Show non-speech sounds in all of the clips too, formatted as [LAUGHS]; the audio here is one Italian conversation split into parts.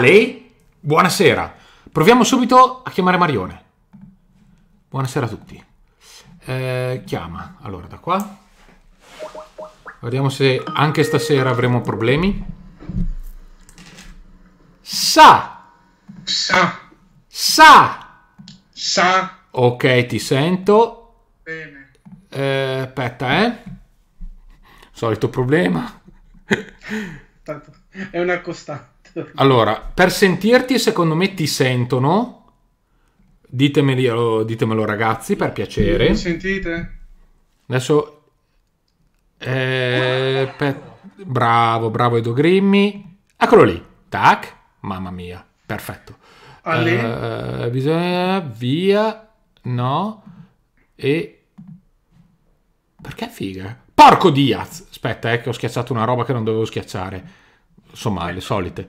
lei? Buonasera. Proviamo subito a chiamare Marione. Buonasera a tutti. Eh, chiama. Allora, da qua. Vediamo se anche stasera avremo problemi. Sa! Sa! Sa! Sa! Ok, ti sento. Bene. Eh, aspetta, eh. Solito problema. Tanto è una costante. Allora, per sentirti, secondo me ti sentono. Ditemelo, oh, ditemelo ragazzi, per piacere. Mi sentite? Adesso... Eh, pe... Bravo, bravo Edo Grimmi. Eccolo lì. Tac. Mamma mia. Perfetto. Uh, bisogna... Via. No. E... Perché figa? Porco Diaz! Aspetta, eh, che ho schiacciato una roba che non dovevo schiacciare insomma le solite.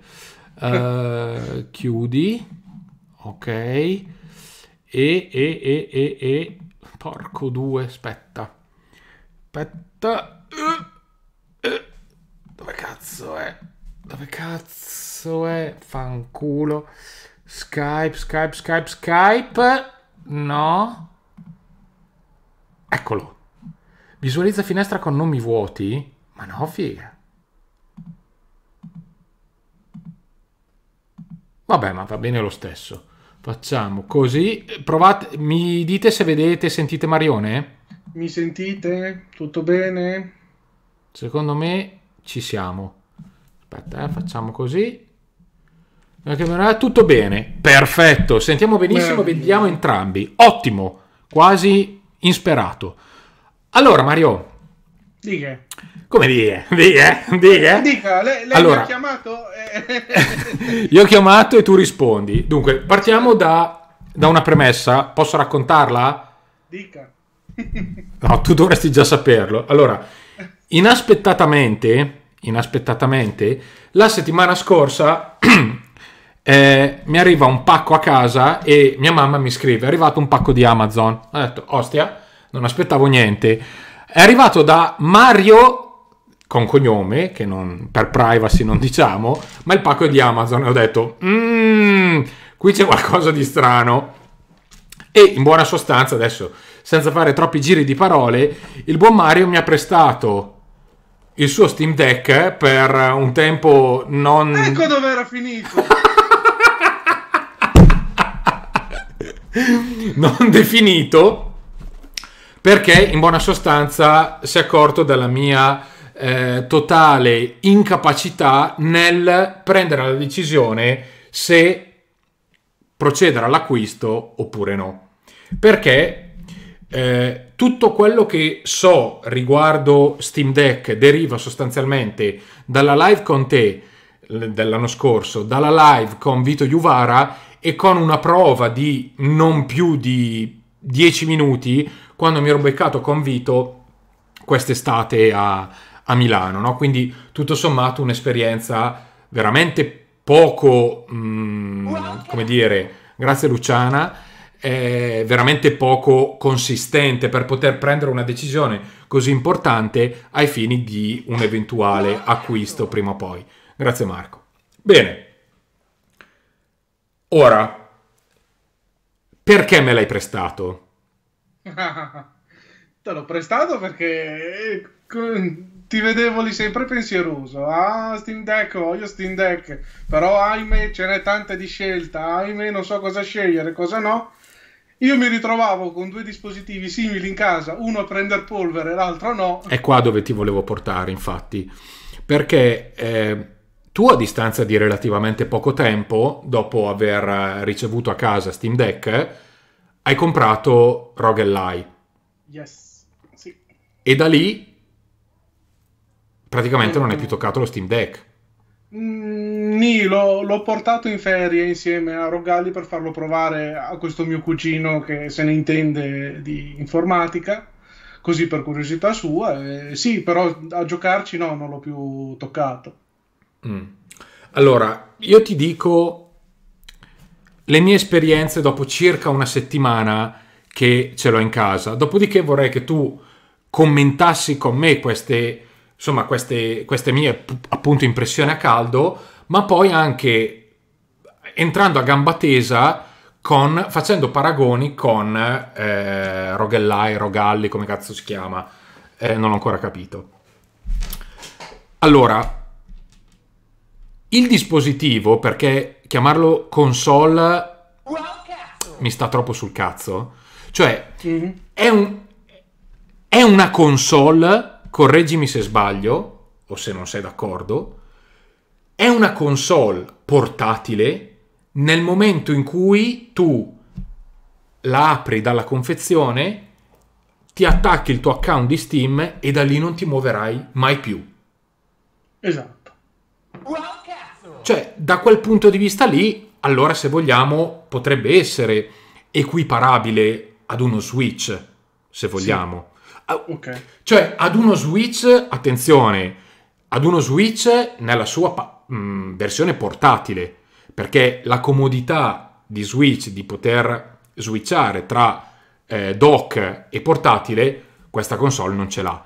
Uh, [LAUGHS] chiudi, ok. E, e, e, e, e, porco due, aspetta. Aspetta. Uh, uh. Dove cazzo è? Dove cazzo è? Fanculo. Skype, Skype, Skype, Skype. No. Eccolo. Visualizza finestra con nomi vuoti? Ma no, figa. Vabbè, ma va bene lo stesso. Facciamo così. Provate, mi dite se vedete, sentite Marione? Mi sentite? Tutto bene? Secondo me ci siamo. Aspetta, eh, facciamo così. Tutto bene, perfetto. Sentiamo benissimo, Beh. vediamo entrambi. Ottimo, quasi insperato. Allora, Mario, Dica. Come dire? Dica, dica. Eh, dica lei, lei allora, mi ha chiamato? Eh. [LAUGHS] io ho chiamato e tu rispondi. Dunque, partiamo da, da una premessa. Posso raccontarla? Dica. [LAUGHS] no, tu dovresti già saperlo. Allora, inaspettatamente, inaspettatamente la settimana scorsa [CLEARS THROAT] eh, mi arriva un pacco a casa e mia mamma mi scrive, è arrivato un pacco di Amazon. Ho detto, ostia, non aspettavo niente è arrivato da Mario con cognome, che non, per privacy non diciamo, ma il pacco è di Amazon e ho detto, mmm, qui c'è qualcosa di strano. E in buona sostanza, adesso, senza fare troppi giri di parole, il buon Mario mi ha prestato il suo Steam Deck per un tempo non... Ecco dove era finito! [LAUGHS] non definito perché in buona sostanza si è accorto della mia eh, totale incapacità nel prendere la decisione se procedere all'acquisto oppure no. Perché eh, tutto quello che so riguardo Steam Deck deriva sostanzialmente dalla live con te dell'anno scorso, dalla live con Vito Juvara e con una prova di non più di 10 minuti quando mi ero beccato con Vito quest'estate a, a Milano, no? quindi tutto sommato un'esperienza veramente poco, mh, mm, come dire, grazie Luciana, eh, veramente poco consistente per poter prendere una decisione così importante ai fini di un eventuale acquisto prima o poi. Grazie Marco. Bene, ora, perché me l'hai prestato? Te l'ho prestato perché eh, ti vedevo lì sempre pensieroso. Ah, Steam Deck, voglio Steam Deck. Però, ahimè, ce n'è tante di scelta. Ahimè, non so cosa scegliere, cosa no. Io mi ritrovavo con due dispositivi simili in casa, uno a prendere polvere, l'altro no. È qua dove ti volevo portare, infatti. Perché eh, tu, a distanza di relativamente poco tempo, dopo aver eh, ricevuto a casa Steam Deck, hai comprato Rogue Ally. Yes, sì. E da lì praticamente mm. non hai più toccato lo Steam Deck. Mm, nì, l'ho, l'ho, portato in ferie insieme a Rogalli per farlo provare a questo mio cugino che se ne intende di informatica, così per curiosità sua. Eh, sì, però a giocarci no, non l'ho più toccato. Mm. Allora, io ti dico le mie esperienze dopo circa una settimana che ce l'ho in casa. Dopodiché vorrei che tu commentassi con me queste, insomma, queste, queste mie appunto impressioni a caldo, ma poi anche entrando a gamba tesa con, facendo paragoni con eh, Rogellai, Rogalli, come cazzo si chiama, eh, non ho ancora capito. Allora, il dispositivo, perché chiamarlo console mi sta troppo sul cazzo. Cioè, mm-hmm. è, un, è una console, correggimi se sbaglio o se non sei d'accordo, è una console portatile nel momento in cui tu la apri dalla confezione, ti attacchi il tuo account di Steam e da lì non ti muoverai mai più. Esatto. Cioè, da quel punto di vista lì, allora se vogliamo, potrebbe essere equiparabile ad uno Switch, se vogliamo. Sì. Ah, okay. Cioè, ad uno Switch, attenzione, ad uno Switch nella sua pa- mh, mm, versione portatile, perché la comodità di Switch di poter switchare tra eh, dock e portatile, questa console non ce l'ha.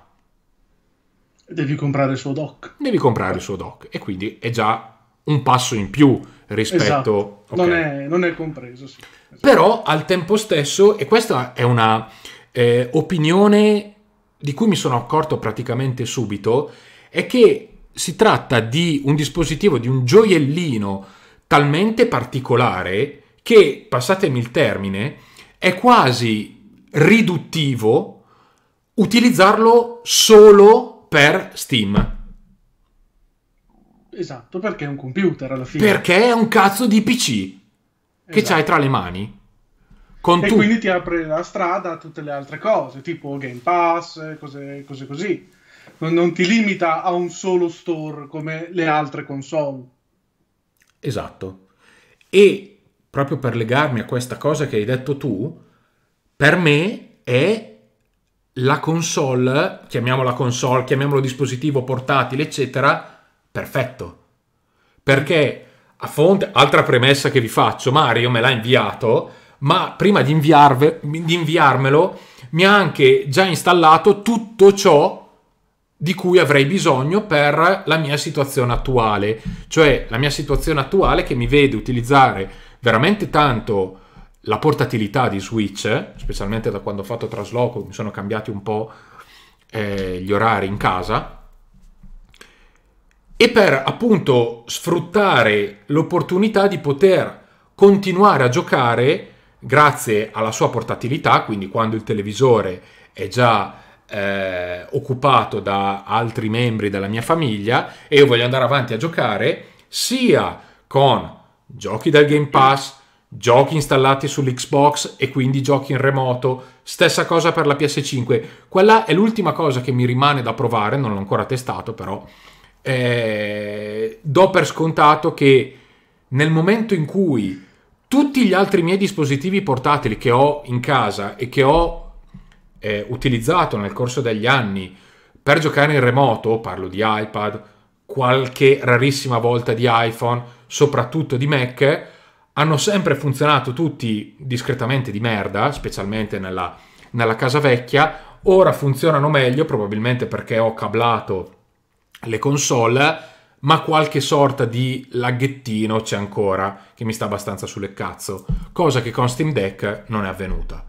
Devi comprare il suo dock. Devi comprare il suo dock e quindi è già un passo in più rispetto... Esatto. Okay. Non, è, non, è, compreso, sì. Esatto. Però al tempo stesso, e questa è una eh, opinione di cui mi sono accorto praticamente subito, è che si tratta di un dispositivo, di un gioiellino talmente particolare che, passatemi il termine, è quasi riduttivo utilizzarlo solo per Steam. Esatto, perché è un computer alla fine. Perché è un cazzo di PC esatto. che c'hai esatto. tra le mani. Con e tu... quindi ti apre la strada a tutte le altre cose, tipo Game Pass, cose, cose così. Non ti limita a un solo store come le altre console. Esatto. E proprio per legarmi a questa cosa che hai detto tu, per me è la console, chiamiamola console, chiamiamolo dispositivo portatile, eccetera, perfetto. Perché a fonte, altra premessa che vi faccio, Mario me l'ha inviato, ma prima di, inviarve, di inviarmelo mi ha anche già installato tutto ciò di cui avrei bisogno per la mia situazione attuale, cioè la mia situazione attuale che mi vede utilizzare veramente tanto la portatilità di Switch, specialmente da quando ho fatto trasloco, mi sono cambiati un po' eh, gli orari in casa, e per appunto sfruttare l'opportunità di poter continuare a giocare grazie alla sua portatilità, quindi quando il televisore è già eh, occupato da altri membri della mia famiglia e io voglio andare avanti a giocare sia con giochi del Game Pass, giochi installati sull'Xbox e quindi giochi in remoto, stessa cosa per la PS5. Quella è l'ultima cosa che mi rimane da provare, non l'ho ancora testato però, eh, do per scontato che nel momento in cui tutti gli altri miei dispositivi portatili che ho in casa e che ho eh, utilizzato nel corso degli anni per giocare in remoto, parlo di iPad, qualche rarissima volta di iPhone, soprattutto di Mac, hanno sempre funzionato tutti discretamente di merda, specialmente nella, nella casa vecchia. Ora funzionano meglio, probabilmente perché ho cablato le console, ma qualche sorta di laghettino c'è ancora che mi sta abbastanza sulle cazzo, cosa che con Steam Deck non è avvenuta.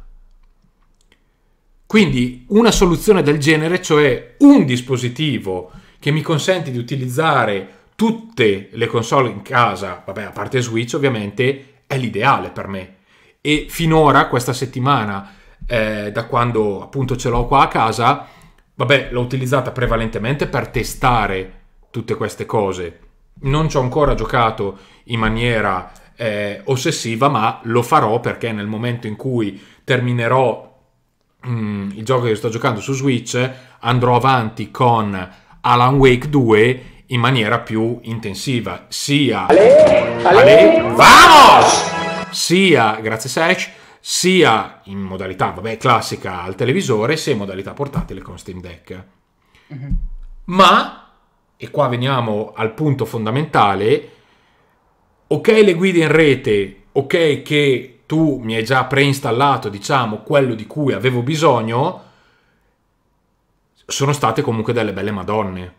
Quindi una soluzione del genere, cioè un dispositivo che mi consente di utilizzare tutte le console in casa, vabbè, a parte Switch ovviamente, è l'ideale per me. E finora, questa settimana, eh, da quando appunto ce l'ho qua a casa, Vabbè, l'ho utilizzata prevalentemente per testare tutte queste cose. Non ci ho ancora giocato in maniera eh, ossessiva, ma lo farò perché nel momento in cui terminerò mh, mm, il gioco che sto giocando su Switch, andrò avanti con Alan Wake 2 in maniera più intensiva, sia... Ale, ale, ale vamos! Sia, grazie Sech, sia in modalità vabbè, classica al televisore, sia in modalità portatile con Steam Deck. Uh-huh. Ma, e qua veniamo al punto fondamentale, ok le guide in rete, ok che tu mi hai già preinstallato, diciamo, quello di cui avevo bisogno, sono state comunque delle belle madonne.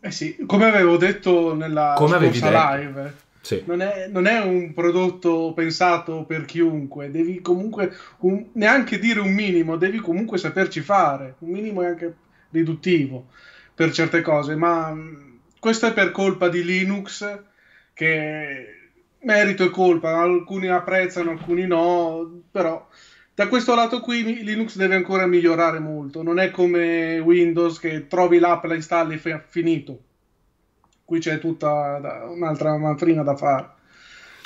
Eh sì, come avevo detto nella come avevi live, sì. Non, è, non, è, un prodotto pensato per chiunque, devi comunque un, neanche dire un minimo, devi comunque saperci fare. Un minimo è anche riduttivo per certe cose, ma mm, questo è per colpa di Linux che merito e colpa, alcuni apprezzano, alcuni no, però da questo lato qui Linux deve ancora migliorare molto, non è come Windows che trovi l'app, la installi e finito qui c'è tutta un'altra manfrina da fare.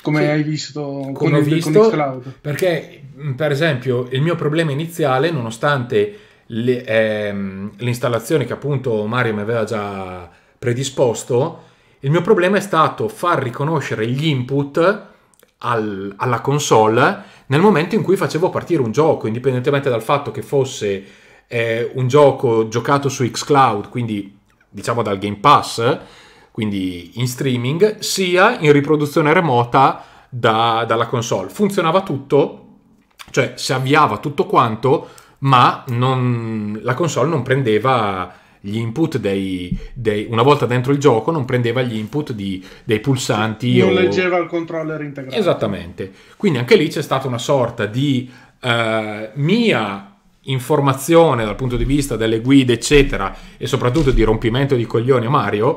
Come sì. hai visto come con, il, visto, con Xcloud. Perché, mm, per esempio, il mio problema iniziale, nonostante le, ehm, l'installazione che appunto Mario mi aveva già predisposto, il mio problema è stato far riconoscere gli input al, alla console nel momento in cui facevo partire un gioco, indipendentemente dal fatto che fosse eh, un gioco giocato su xCloud, quindi diciamo dal Game Pass, quindi in streaming, sia in riproduzione remota da, dalla console. Funzionava tutto, cioè si avviava tutto quanto, ma non, la console non prendeva gli input dei, dei, una volta dentro il gioco non prendeva gli input di, dei pulsanti non o... leggeva il controller integrato esattamente quindi anche lì c'è stata una sorta di eh, mia informazione dal punto di vista delle guide eccetera e soprattutto di rompimento di coglioni a Mario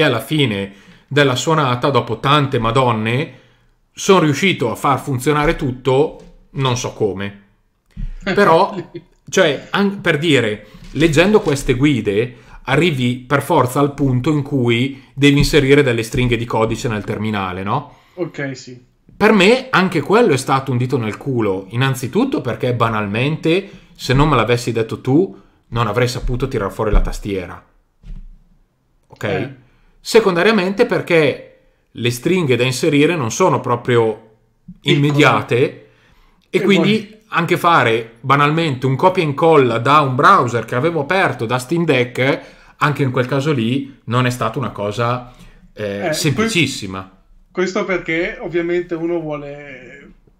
e alla fine della suonata, dopo tante madonne, sono riuscito a far funzionare tutto, non so come. [LAUGHS] Però, cioè, an- per dire, leggendo queste guide arrivi per forza al punto in cui devi inserire delle stringhe di codice nel terminale, no? Ok, sì. Per me anche quello è stato un dito nel culo, innanzitutto perché banalmente, se non me l'avessi detto tu, non avrei saputo tirar fuori la tastiera. Ok? Eh secondariamente perché le stringhe da inserire non sono proprio immediate e, e quindi poi... anche fare banalmente un copia e incolla da un browser che avevo aperto da Steam Deck, anche in quel caso lì non è stata una cosa eh, eh, semplicissima. Questo perché ovviamente uno vuole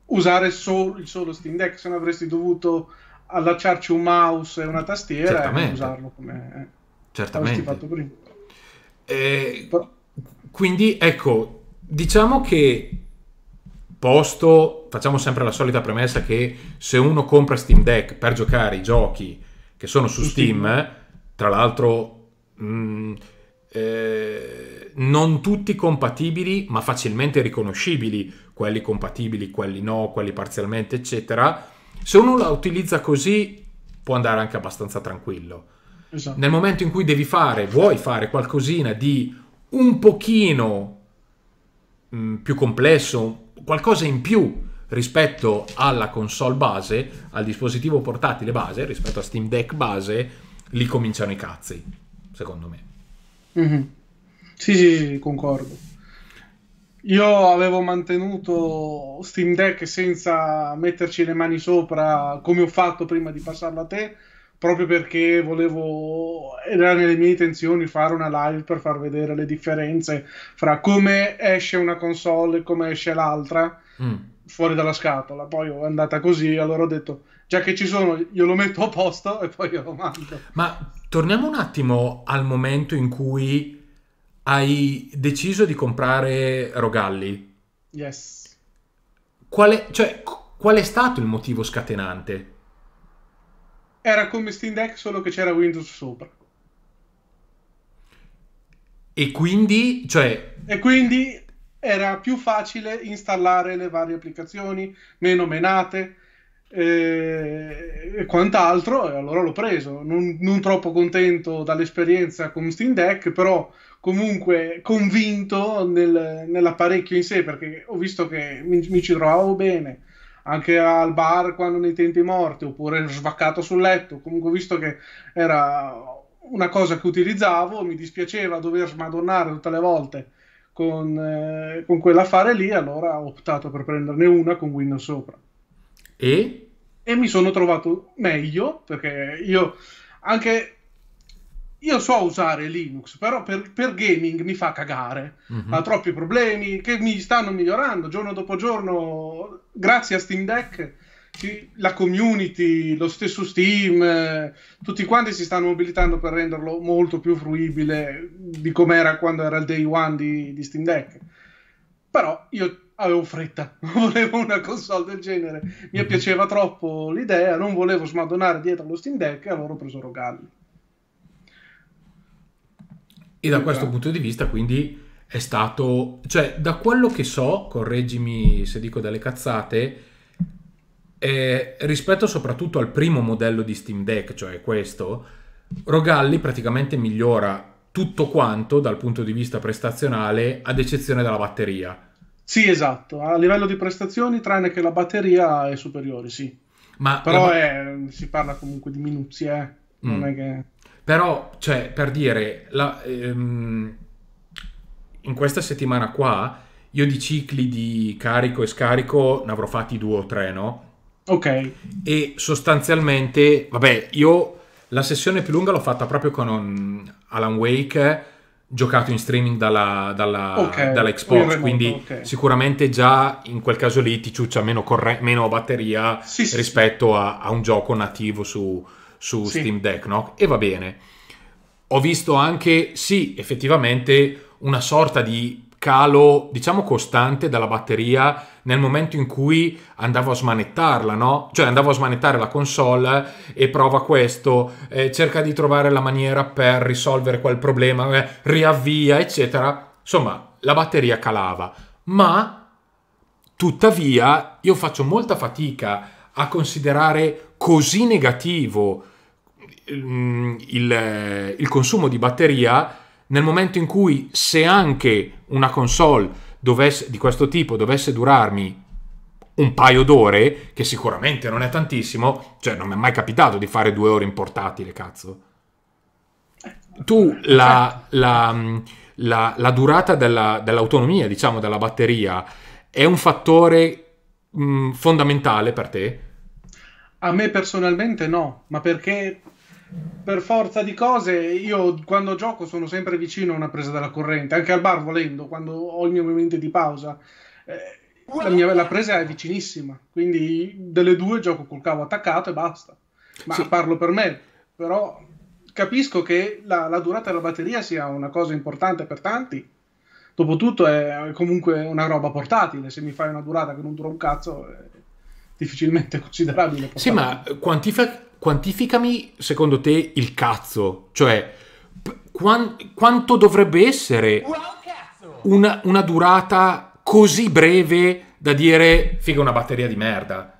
usare solo il solo Steam Deck, se no avresti dovuto allacciarci un mouse e una tastiera eh, Certamente. e usarlo come eh, Certamente. fatto prima. Eh, quindi ecco, diciamo che posto, facciamo sempre la solita premessa che se uno compra Steam Deck per giocare i giochi che sono su Steam, tra l'altro mh, mm, eh, non tutti compatibili, ma facilmente riconoscibili, quelli compatibili, quelli no, quelli parzialmente, eccetera, se uno la utilizza così può andare anche abbastanza tranquillo Esatto. Nel momento in cui devi fare, vuoi fare qualcosina di un pochino mh, mm, più complesso, qualcosa in più rispetto alla console base, al dispositivo portatile base, rispetto a Steam Deck base, lì cominciano i cazzi, secondo me. Mm-hmm. Sì, sì, sì, concordo. Io avevo mantenuto Steam Deck senza metterci le mani sopra, come ho fatto prima di passarlo a te, proprio perché volevo, era nelle mie intenzioni fare una live per far vedere le differenze fra come esce una console e come esce l'altra mm. fuori dalla scatola. Poi è andata così, allora ho detto, già che ci sono, io lo metto a posto e poi glielo mando. Ma torniamo un attimo al momento in cui hai deciso di comprare Rogalli. Yes. Qual è, cioè, qual è stato il motivo scatenante? Era come Steam Deck solo che c'era Windows sopra. E quindi, cioè... E quindi era più facile installare le varie applicazioni, meno menate eh, e quant'altro, e allora l'ho preso. Non, non, troppo contento dall'esperienza con Steam Deck, però comunque convinto nel, nell'apparecchio in sé, perché ho visto che mi, mi ci trovavo bene, anche al bar quando nei tempi morti, oppure svaccato sul letto. Comunque, visto che era una cosa che utilizzavo, mi dispiaceva dover smadonnare tutte le volte con, eh, con quell'affare lì, allora ho optato per prenderne una con Windows sopra. E? E mi sono trovato meglio, perché io anche io so usare Linux, però per, per gaming mi fa cagare. Mm-hmm. Ha troppi problemi che mi stanno migliorando giorno dopo giorno. Grazie a Steam Deck, la community, lo stesso Steam, eh, tutti quanti si stanno mobilitando per renderlo molto più fruibile di come era quando era il day one di, di Steam Deck. Però io avevo fretta, [LAUGHS] volevo una console del genere, mi mhm. piaceva troppo l'idea, non volevo smadonare dietro lo Steam Deck e allora ho preso Rogalli. E da questo punto di vista, quindi è stato, cioè, da quello che so, correggimi se dico delle cazzate, eh, rispetto soprattutto al primo modello di Steam Deck, cioè questo, Rogalli praticamente migliora tutto quanto dal punto di vista prestazionale, ad eccezione della batteria. Sì, esatto, a livello di prestazioni, tranne che la batteria è superiore, sì. Ma Però la... è, si parla comunque di minuzie, eh. non mm. è che... Però, cioè, per dire, la, ehm, in questa settimana qua, io di cicli di carico e scarico ne avrò fatti due o tre, no? Ok. E sostanzialmente, vabbè, io la sessione più lunga l'ho fatta proprio con um, Alan Wake, giocato in streaming dalla, dalla, okay. dalla Xbox, remoto, quindi okay. sicuramente già in quel caso lì ti ciuccia meno, corre- meno batteria sì, rispetto sì. A, a, un gioco nativo su, su sì. Steam Deck, no? E va bene. Ho visto anche, sì, effettivamente una sorta di calo, diciamo, costante della batteria nel momento in cui andavo a smanettarla, no? Cioè andavo a smanettare la console e prova questo, eh, cerca di trovare la maniera per risolvere quel problema, eh, riavvia, eccetera. Insomma, la batteria calava, ma tuttavia io faccio molta fatica a considerare così negativo Ehm, il, il consumo di batteria nel momento in cui se anche una console dovesse, di questo tipo dovesse durarmi un paio d'ore, che sicuramente non è tantissimo, cioè non mi è mai capitato di fare due ore in portatile, cazzo. Tu la, la, la, la durata della, dell'autonomia, diciamo, della batteria è un fattore mh, fondamentale per te? A me personalmente no, ma perché per forza di cose, io quando gioco sono sempre vicino a una presa della corrente, anche al bar volendo, quando ho il mio momento di pausa. Eh, la, mia, la presa è vicinissima, quindi delle due gioco col cavo attaccato e basta. Ma sì. parlo per me, però capisco che la, la, durata della batteria sia una cosa importante per tanti. Dopotutto è comunque una roba portatile, se mi fai una durata che non dura un cazzo è difficilmente considerabile. Portatile. Sì, ma quantifica quantificami secondo te il cazzo, cioè qu- quanto dovrebbe essere una, una, durata così breve da dire figa una batteria di merda.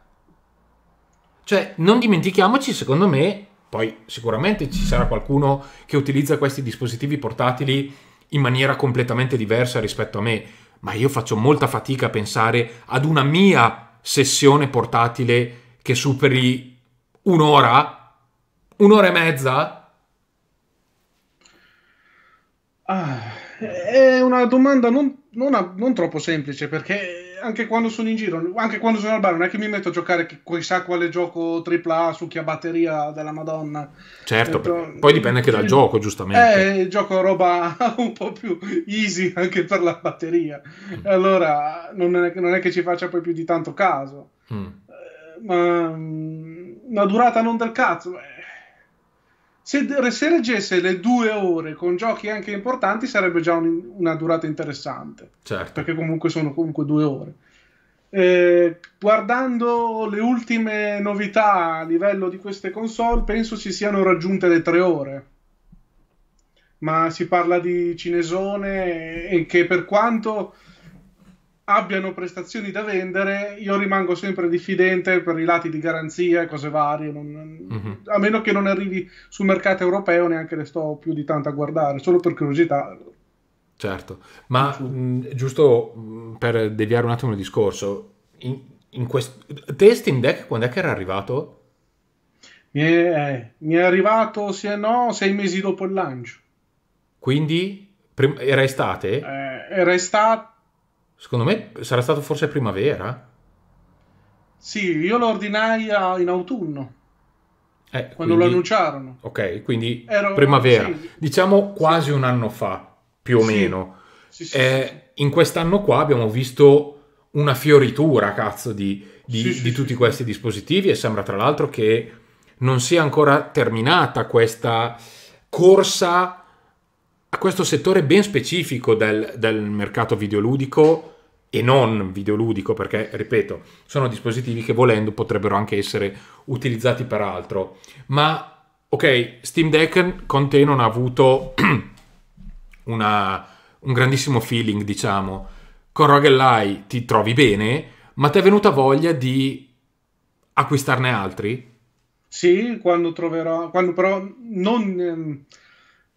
Cioè, non dimentichiamoci, secondo me, poi sicuramente ci sarà qualcuno che utilizza questi dispositivi portatili in maniera completamente diversa rispetto a me, ma io faccio molta fatica a pensare ad una mia sessione portatile che superi un'ora? Un'ora e mezza? Ah, è una domanda non, non, non troppo semplice perché anche quando sono in giro, anche quando sono al bar, non è che mi metto a giocare chissà quale gioco AAA su chi ha batteria della Madonna. Certo, Detto, eh, poi dipende anche dal gioco, giustamente. Eh, gioco roba [LAUGHS] un po' più easy anche per la batteria. Mm. Allora non è, non è, che ci faccia poi più di tanto caso. Mm. Eh, ma mm, una durata non del cazzo. Eh. Se, se reggesse le due ore con giochi anche importanti sarebbe già un, una durata interessante. Certo. Perché comunque sono comunque due ore. Eh, guardando le ultime novità a livello di queste console, penso si siano raggiunte le tre ore. Ma si parla di cinesone e che per quanto abbiano prestazioni da vendere, io rimango sempre diffidente per i lati di garanzia e cose varie, non, mm-hmm. a meno che non arrivi sul mercato europeo neanche le sto più di tanto a guardare, solo per curiosità. Certo, ma mh, mm, giusto mm, per deviare un attimo il discorso, in, in quest... te Steam Deck quando è che era arrivato? Mi è, eh, mi è arrivato, se no, sei mesi dopo il lancio. Quindi? Prim- era estate? Eh, era estate Secondo me sarà stato forse primavera. Sì, io lo ordinai in autunno. Eh, quando quindi, lo annunciarono. Ok, quindi Ero, primavera. Sì, diciamo quasi sì. un anno fa, più o sì. meno. Eh, in quest'anno qua abbiamo visto una fioritura, cazzo, di, di, di tutti questi dispositivi e sembra tra l'altro che non sia ancora terminata questa corsa a questo settore ben specifico del, del mercato videoludico e non videoludico, perché, ripeto, sono dispositivi che volendo potrebbero anche essere utilizzati per altro. Ma, ok, Steam Deck con te non ha avuto [CLEARS THROAT] una, un grandissimo feeling, diciamo. Con Roguelai ti trovi bene, ma ti è venuta voglia di acquistarne altri? Sì, quando troverò, quando però non... Ehm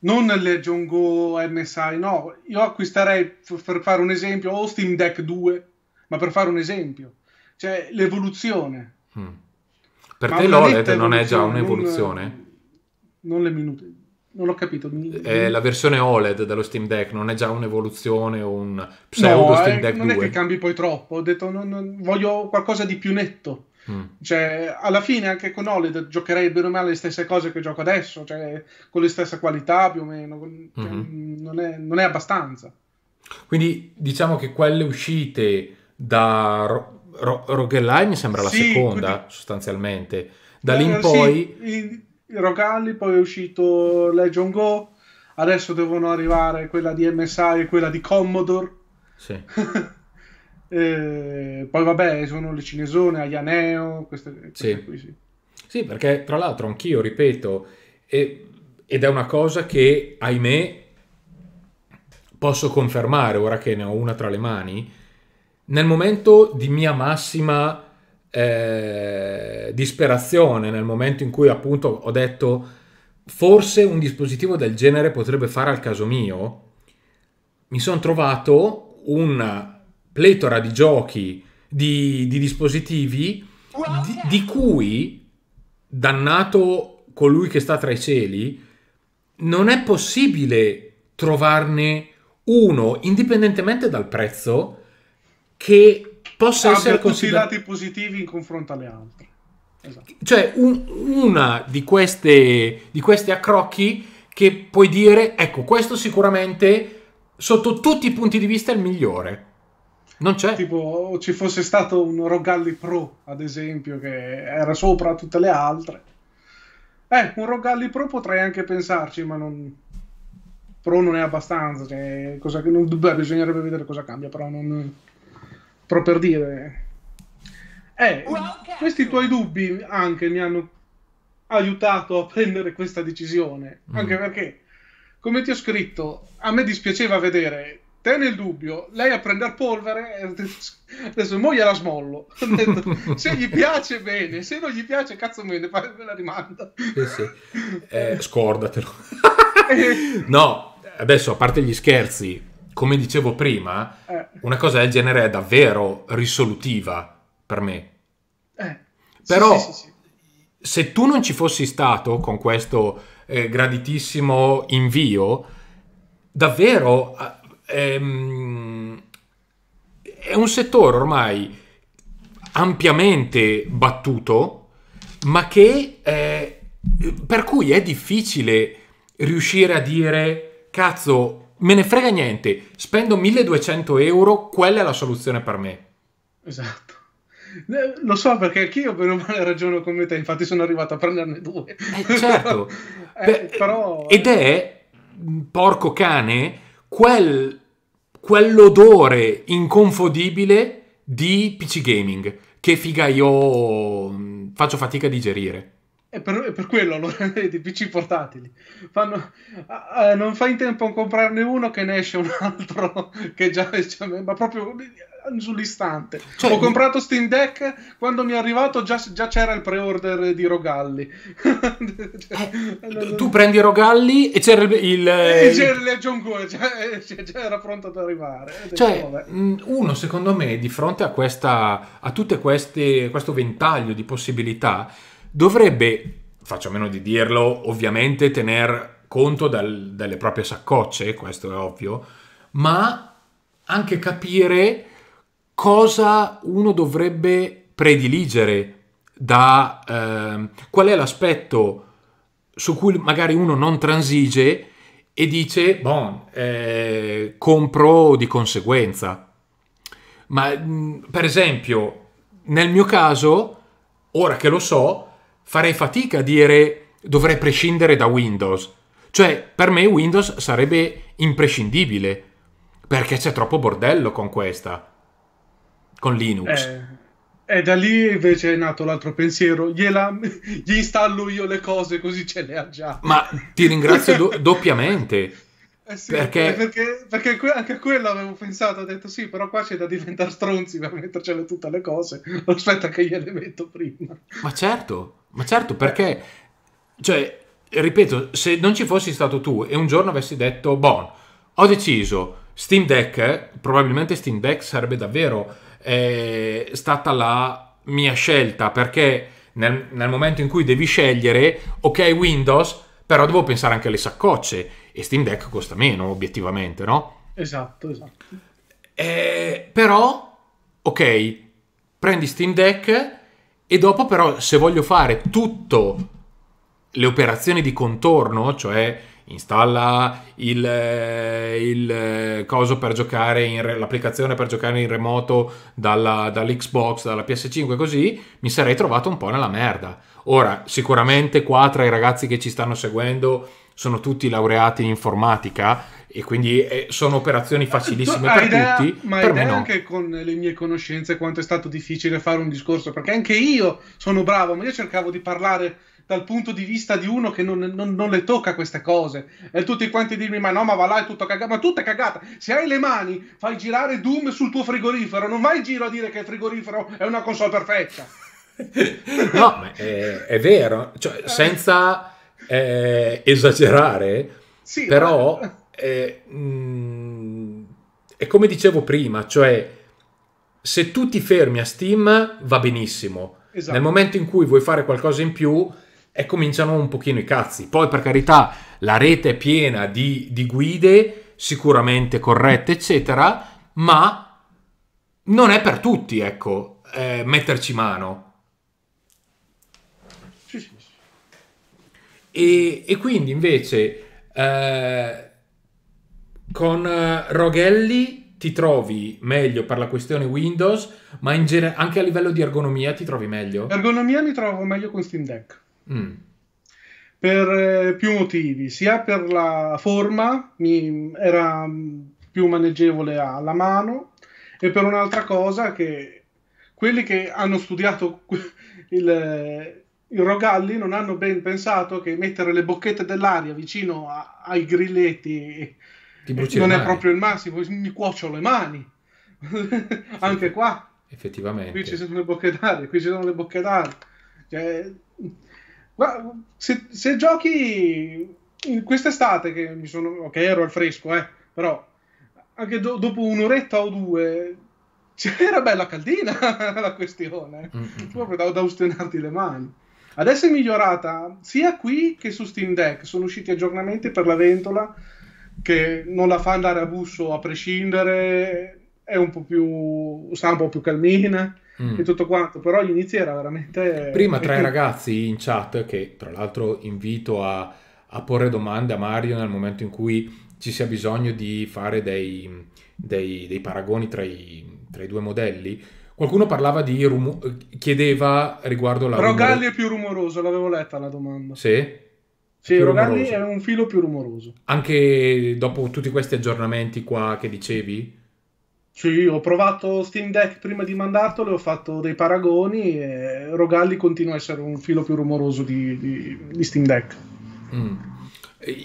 non le Jongo MSI, no, io acquisterei per fare un esempio o Steam Deck 2, ma per fare un esempio, cioè l'evoluzione. Mm. Per ma te l'OLED non è già un'evoluzione? Non, non le minute, non ho capito. Eh, la versione OLED dello Steam Deck non è già un'evoluzione o un pseudo no, Steam eh, Deck eh, non 2? Non è che cambi poi troppo, ho detto non, non, voglio qualcosa di più netto. Mm. Cioè, alla fine anche con OLED giocherei bene o male le stesse cose che gioco adesso, cioè, con le stesse qualità più o meno, cioè, mm-hmm. non, è, non, è, abbastanza. Quindi diciamo che quelle uscite da Ro-, Ro-, Ro-, mi sembra la sì, seconda quindi... sostanzialmente, da lì in eh, poi... Sì, i, Rogalli, poi è uscito Legion Go, adesso devono arrivare quella di MSI e quella di Commodore. Sì. [LAUGHS] poi vabbè, sono le cinesone, Ayaneo, queste, queste sì. Qui, sì. sì. perché tra l'altro anch'io ripeto, è, ed è una cosa che ahimè posso confermare ora che ne ho una tra le mani, nel momento di mia massima eh, disperazione, nel momento in cui appunto ho detto forse un dispositivo del genere potrebbe fare al caso mio, mi sono trovato una pletora di giochi, di, di dispositivi, di, di cui, dannato colui che sta tra i cieli, non è possibile trovarne uno, indipendentemente dal prezzo, che possa essere considerato... tutti i positivi in confronto alle altre. Esatto. Cioè, un, una di, queste, di questi accrocchi che puoi dire, ecco, questo sicuramente sotto tutti i punti di vista è il migliore. Non c'è. Tipo ci fosse stato un Rogalli Pro, ad esempio, che era sopra tutte le altre. Eh, un Rogalli Pro potrei anche pensarci, ma non... Pro non è abbastanza. Cioè, cosa... Beh, bisognerebbe vedere cosa cambia, però non... Però per dire... Eh, questi tuoi dubbi anche mi hanno aiutato a prendere questa decisione. Mm. Anche perché, come ti ho scritto, a me dispiaceva vedere te nel dubbio, lei a prendere polvere, [LAUGHS] adesso moglie la smollo. se gli piace bene, se non gli piace, cazzo me ne fa, me la rimanda. Eh sì. eh, eh. scordatelo. [LAUGHS] no, adesso a parte gli scherzi, come dicevo prima, eh. una cosa del genere è davvero risolutiva per me. Eh. Però sì, sì, sì, se tu non ci fossi stato con questo eh, graditissimo invio, davvero ehm, è un settore ormai ampiamente battuto, ma che, eh, per cui è difficile riuscire a dire, cazzo, me ne frega niente, spendo 1200 euro, quella è la soluzione per me. Esatto. Eh, lo so perché anch'io bene o male ragiono come te, infatti sono arrivato a prenderne due. Eh, certo. [LAUGHS] eh, Beh, però, ed è, porco cane, quel quell'odore inconfondibile di PC gaming che figa io mm, faccio fatica a digerire. È per, è per quello allora [LAUGHS] dei PC portatili. Fanno, a, non fai in tempo a comprarne uno che ne esce un altro [LAUGHS] che già, cioè, ma proprio sull'istante. Cioè, Ho comprato Steam Deck, quando mi è arrivato già, già c'era il pre-order di Rogalli. Eh, [LAUGHS] allora, tu, tu prendi Rogalli e c'era il... il e eh, c'era il John Goe, [LAUGHS] cioè, eh, cioè, era pronto ad arrivare. Cioè, detto, mm, uno secondo me di fronte a, questa, a tutte queste, questo ventaglio di possibilità dovrebbe, faccio a meno di dirlo, ovviamente tener conto dal, delle proprie saccocce, questo è ovvio, ma anche capire cosa uno dovrebbe prediligere da eh, qual è l'aspetto su cui magari uno non transige e dice, bon, eh, compro di conseguenza. Ma mh, mm, per esempio, nel mio caso, ora che lo so, farei fatica a dire dovrei prescindere da Windows. Cioè, per me Windows sarebbe imprescindibile, perché c'è troppo bordello con questa con Linux. Eh, e da lì invece è nato l'altro pensiero, gliela, [LAUGHS] gli installo io le cose così ce le ha già. Ma ti ringrazio do- [LAUGHS] doppiamente. Eh sì, perché... Eh, perché, perché anche a quello avevo pensato, ho detto sì, però qua c'è da diventare stronzi per mettercele tutte le cose, [LAUGHS] aspetta che gliele metto prima. Ma certo, ma certo, perché, cioè, ripeto, se non ci fossi stato tu e un giorno avessi detto, boh, ho deciso, Steam Deck, probabilmente Steam Deck sarebbe davvero è stata la mia scelta perché nel, nel, momento in cui devi scegliere, ok Windows, però devo pensare anche alle saccocce e Steam Deck costa meno obiettivamente, no? Esatto, esatto. Eh, però, ok, prendi Steam Deck e dopo però se voglio fare tutto le operazioni di contorno, cioè installa il, eh, il eh, coso per giocare in, l'applicazione per giocare in remoto dalla, dall'Xbox, dalla PS5 così, mi sarei trovato un po' nella merda. Ora, sicuramente qua tra i ragazzi che ci stanno seguendo sono tutti laureati in informatica e quindi eh, sono operazioni facilissime per idea, tutti. Ma per idea no. anche con le mie conoscenze quanto è stato difficile fare un discorso, perché anche io sono bravo, ma io cercavo di parlare dal punto di vista di uno che non, non, non, le tocca queste cose. E tutti quanti dirmi: Ma no, ma va là, è tutto cagato. Ma tutta cagata. Se hai le mani, fai girare Doom sul tuo frigorifero. Non vai in giro a dire che il frigorifero è una console perfetta. [LAUGHS] no, ma è, è vero. Cioè, eh. senza eh, esagerare, sì, però ma... è, mh, è come dicevo prima, cioè. Se tu ti fermi a Steam va benissimo. Esatto. Nel momento in cui vuoi fare qualcosa in più, e cominciano un pochino i cazzi. Poi, per carità, la rete è piena di, di guide, sicuramente corrette, eccetera, ma non è per tutti, ecco, eh, metterci mano. Sì, sì, sì. E, e, quindi invece eh, con eh, Roghelli ti trovi meglio per la questione Windows, ma gener- anche a livello di ergonomia ti trovi meglio? Ergonomia mi trovo meglio con Steam Deck. Mm. Per eh, più motivi, sia per la forma, mi, era più maneggevole alla mano, e per un'altra cosa che quelli che hanno studiato [LAUGHS] il, eh, il Rogalli non hanno ben pensato che mettere le bocchette dell'aria vicino a, ai grilletti non è proprio il massimo, mi cuocio le mani. [LAUGHS] Anche qua. Effettivamente. Qui ci sono le bocche d'aria, qui ci sono le bocche d'aria. Cioè, ma se, se giochi quest'estate, che mi sono, ok, ero al fresco, eh, però anche do, dopo un'oretta o due c'era cioè, bella caldina [LAUGHS] la questione, mm-hmm. proprio da, da ustionarti le mani. Adesso è migliorata sia qui che su Steam Deck, sono usciti aggiornamenti per la ventola che non la fa andare a busso a prescindere, è un po' più, sta un po' più calmina mm. e tutto quanto, però all'inizio era veramente... Prima tra [LAUGHS] i ragazzi in chat, che tra l'altro invito a, a porre domande a Mario nel momento in cui ci sia bisogno di fare dei, dei, dei paragoni tra i, tra i due modelli, Qualcuno parlava di rumo- chiedeva riguardo la. Rogalli rumore... è più rumoroso, l'avevo letta la domanda. Sì. Sì, più Rogalli è un filo più rumoroso. Anche dopo tutti questi aggiornamenti qua che dicevi? Sì, ho provato Steam Deck prima di mandartelo, ho fatto dei paragoni e Rogalli continua a essere un filo più rumoroso di, di, di Steam Deck. Mm.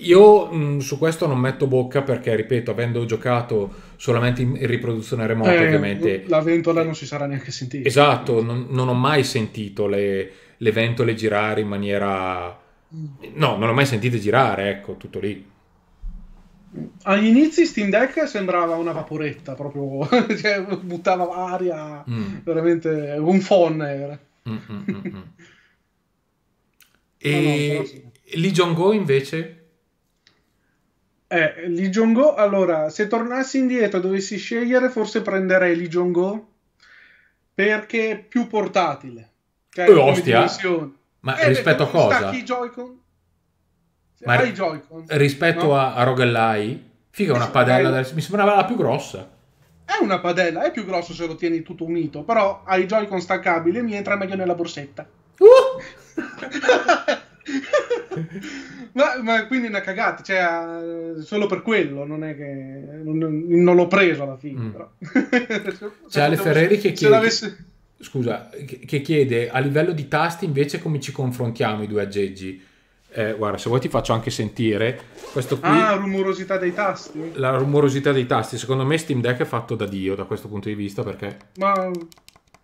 Io mh, mm, su questo non metto bocca perché, ripeto, avendo giocato solamente in riproduzione remota, eh, ovviamente... La ventola non si sarà neanche sentita. Esatto, non, non ho mai sentito le, le, ventole girare in maniera... Mm. No, non ho mai sentite girare, ecco, tutto lì agli inizi Steam Deck sembrava una vaporetta, proprio [LAUGHS] cioè, buttava aria, mm. veramente un fonne. Mm, mm, mm, mm. [LAUGHS] e no, sì. Lee go invece? Eh, Lee go allora, se tornassi indietro e dovessi scegliere, forse prenderei Lee go perché è più portatile. Cioè, oh, ostia! Ma eh, rispetto a cosa? Stacchi i Joy-Con ma hai Joy-Con, rispetto no? a, a Roguelai, figa, una padella, da... mi sembrava la più grossa. È una padella, è più grossa se lo tieni tutto unito, però hai i Joy-Con staccabili e mi entra meglio nella borsetta. Uh! [LAUGHS] ma, ma, quindi una cagata, cioè, eh, solo per quello, non è che non, non l'ho preso alla fine. Mm. Però. [LAUGHS] C'è cioè, Ale Ferreri che chiede, scusa, che chiede a livello di tasti invece come ci confrontiamo i due aggeggi. Eh, guarda, se vuoi ti faccio anche sentire questo qui. Ah, rumorosità dei tasti. La rumorosità dei tasti. Secondo me Steam Deck è fatto da Dio da questo punto di vista perché... Ma...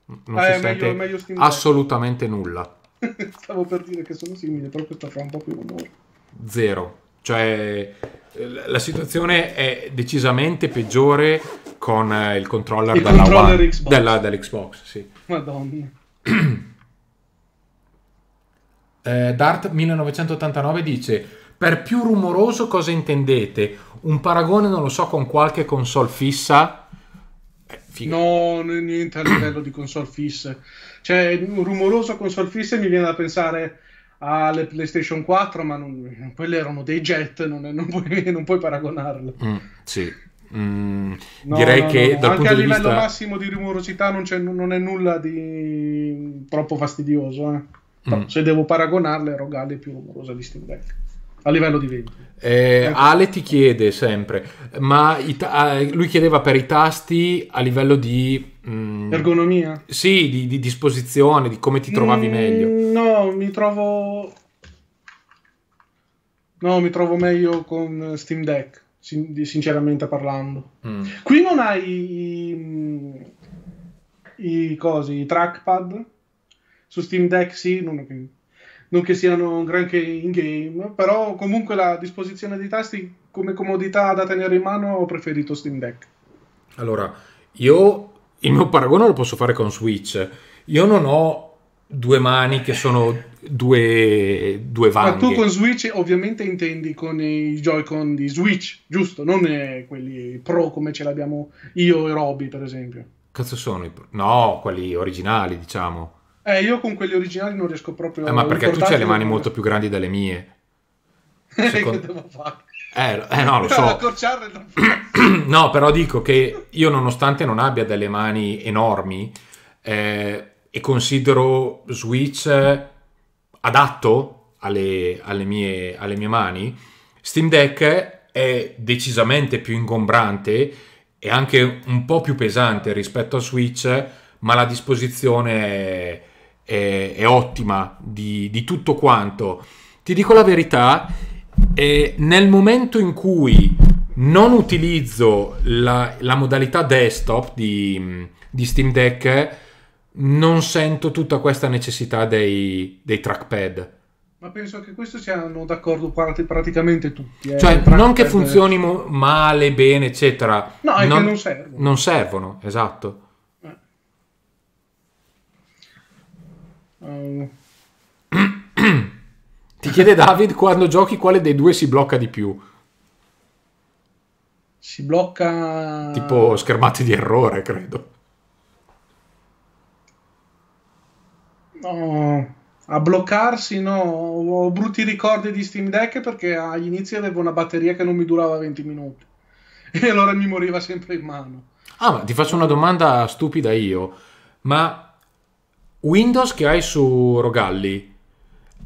Non eh, si sente meglio, meglio assolutamente nulla. [LAUGHS] Stavo per dire che sono simili, però questa fa un po' più rumore. Zero. Cioè, la situazione è decisamente peggiore con eh, il controller, il della controller One, Xbox. Della, dell'Xbox. Sì. Madonna. [CLEARS THROAT] Eh, Dart 1989 dice: Per più rumoroso cosa intendete? Un paragone, non lo so, con qualche console fissa? Eh, no, niente a livello di console fisse. Cioè, rumoroso console fisse mi viene da pensare alle PlayStation 4, ma non, quelle erano dei jet, non, non, puoi, [LAUGHS] non puoi, paragonarle. Mm, sì. Mm, no, direi no, che no, anche a livello vista... massimo di rumorosità non, non, è nulla di troppo fastidioso. Eh mm. se devo paragonarle, Rogali è più rumorosa di Steam Deck a livello di vento. Eh, ecco. Ale ti chiede sempre, ma ta- ah, lui chiedeva per i tasti a livello di... Mm, Ergonomia? Sì, di, di, disposizione, di come ti trovavi mm, meglio. No, mi trovo... No, mi trovo meglio con Steam Deck, sin- sinceramente parlando. Mm. Qui non hai i, i, cosi, i trackpad, su Steam Deck sì, non che, non che siano granché in game, però comunque la disposizione dei tasti come comodità da tenere in mano ho preferito Steam Deck. Allora, io il mio paragone lo posso fare con Switch. Io non ho due mani che sono due, due vanghe. Ma tu con Switch ovviamente intendi con i Joy-Con di Switch, giusto? Non quelli pro come ce l'abbiamo io e Robby, per esempio. Cazzo sono i pro? No, quelli originali, diciamo. Eh, io con quelli originali non riesco proprio eh, a... ma perché tu hai le mani molto più grandi delle mie. Secondo... [LAUGHS] che devo fare? Eh, eh, no, lo [LAUGHS] so. [CLEARS THROAT] no, però dico che io nonostante non abbia delle mani enormi eh, e considero Switch adatto alle, alle, mie, alle, mie, mani, Steam Deck è decisamente più ingombrante e anche un po' più pesante rispetto a Switch, ma la disposizione è è, è ottima di, di, tutto quanto. Ti dico la verità, eh, nel momento in cui non utilizzo la, la modalità desktop di, di, Steam Deck, non sento tutta questa necessità dei, dei trackpad. Ma penso che questo siano d'accordo praticamente tutti. Eh, cioè, non che funzioni male, bene, eccetera. No, è non, che non servono. Non servono, esatto. Eh. [CLEARS THROAT] Ti chiede David quando giochi quale dei due si blocca di più. Si blocca... Tipo schermate di errore, credo. No, a bloccarsi no, ho brutti ricordi di Steam Deck perché all'inizio avevo una batteria che non mi durava 20 minuti [LAUGHS] e allora mi moriva sempre in mano. Ah, ma ti faccio una domanda stupida io, ma Windows che hai su Rogalli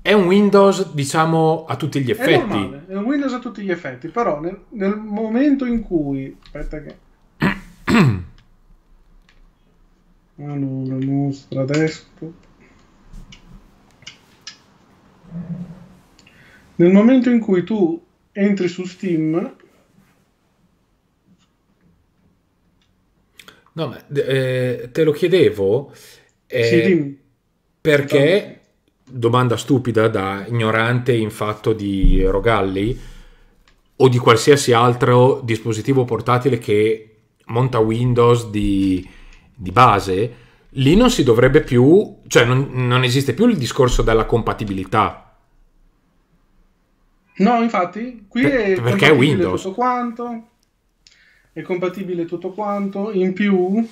è un Windows, diciamo, a tutti gli effetti. È, normale, è un Windows a tutti gli effetti, però nel, nel momento in cui... Aspetta che... [CLEARS THROAT] allora, mostra desktop. Nel momento in cui tu entri su Steam... No, ma eh, te lo chiedevo eh, sì, perché, domanda stupida da ignorante in fatto di rogalli o di qualsiasi altro dispositivo portatile che monta Windows di, di base, lì non si dovrebbe più, cioè non, non esiste più il discorso della compatibilità. No, infatti, qui per, è perché Windows. tutto quanto, è compatibile tutto quanto, in più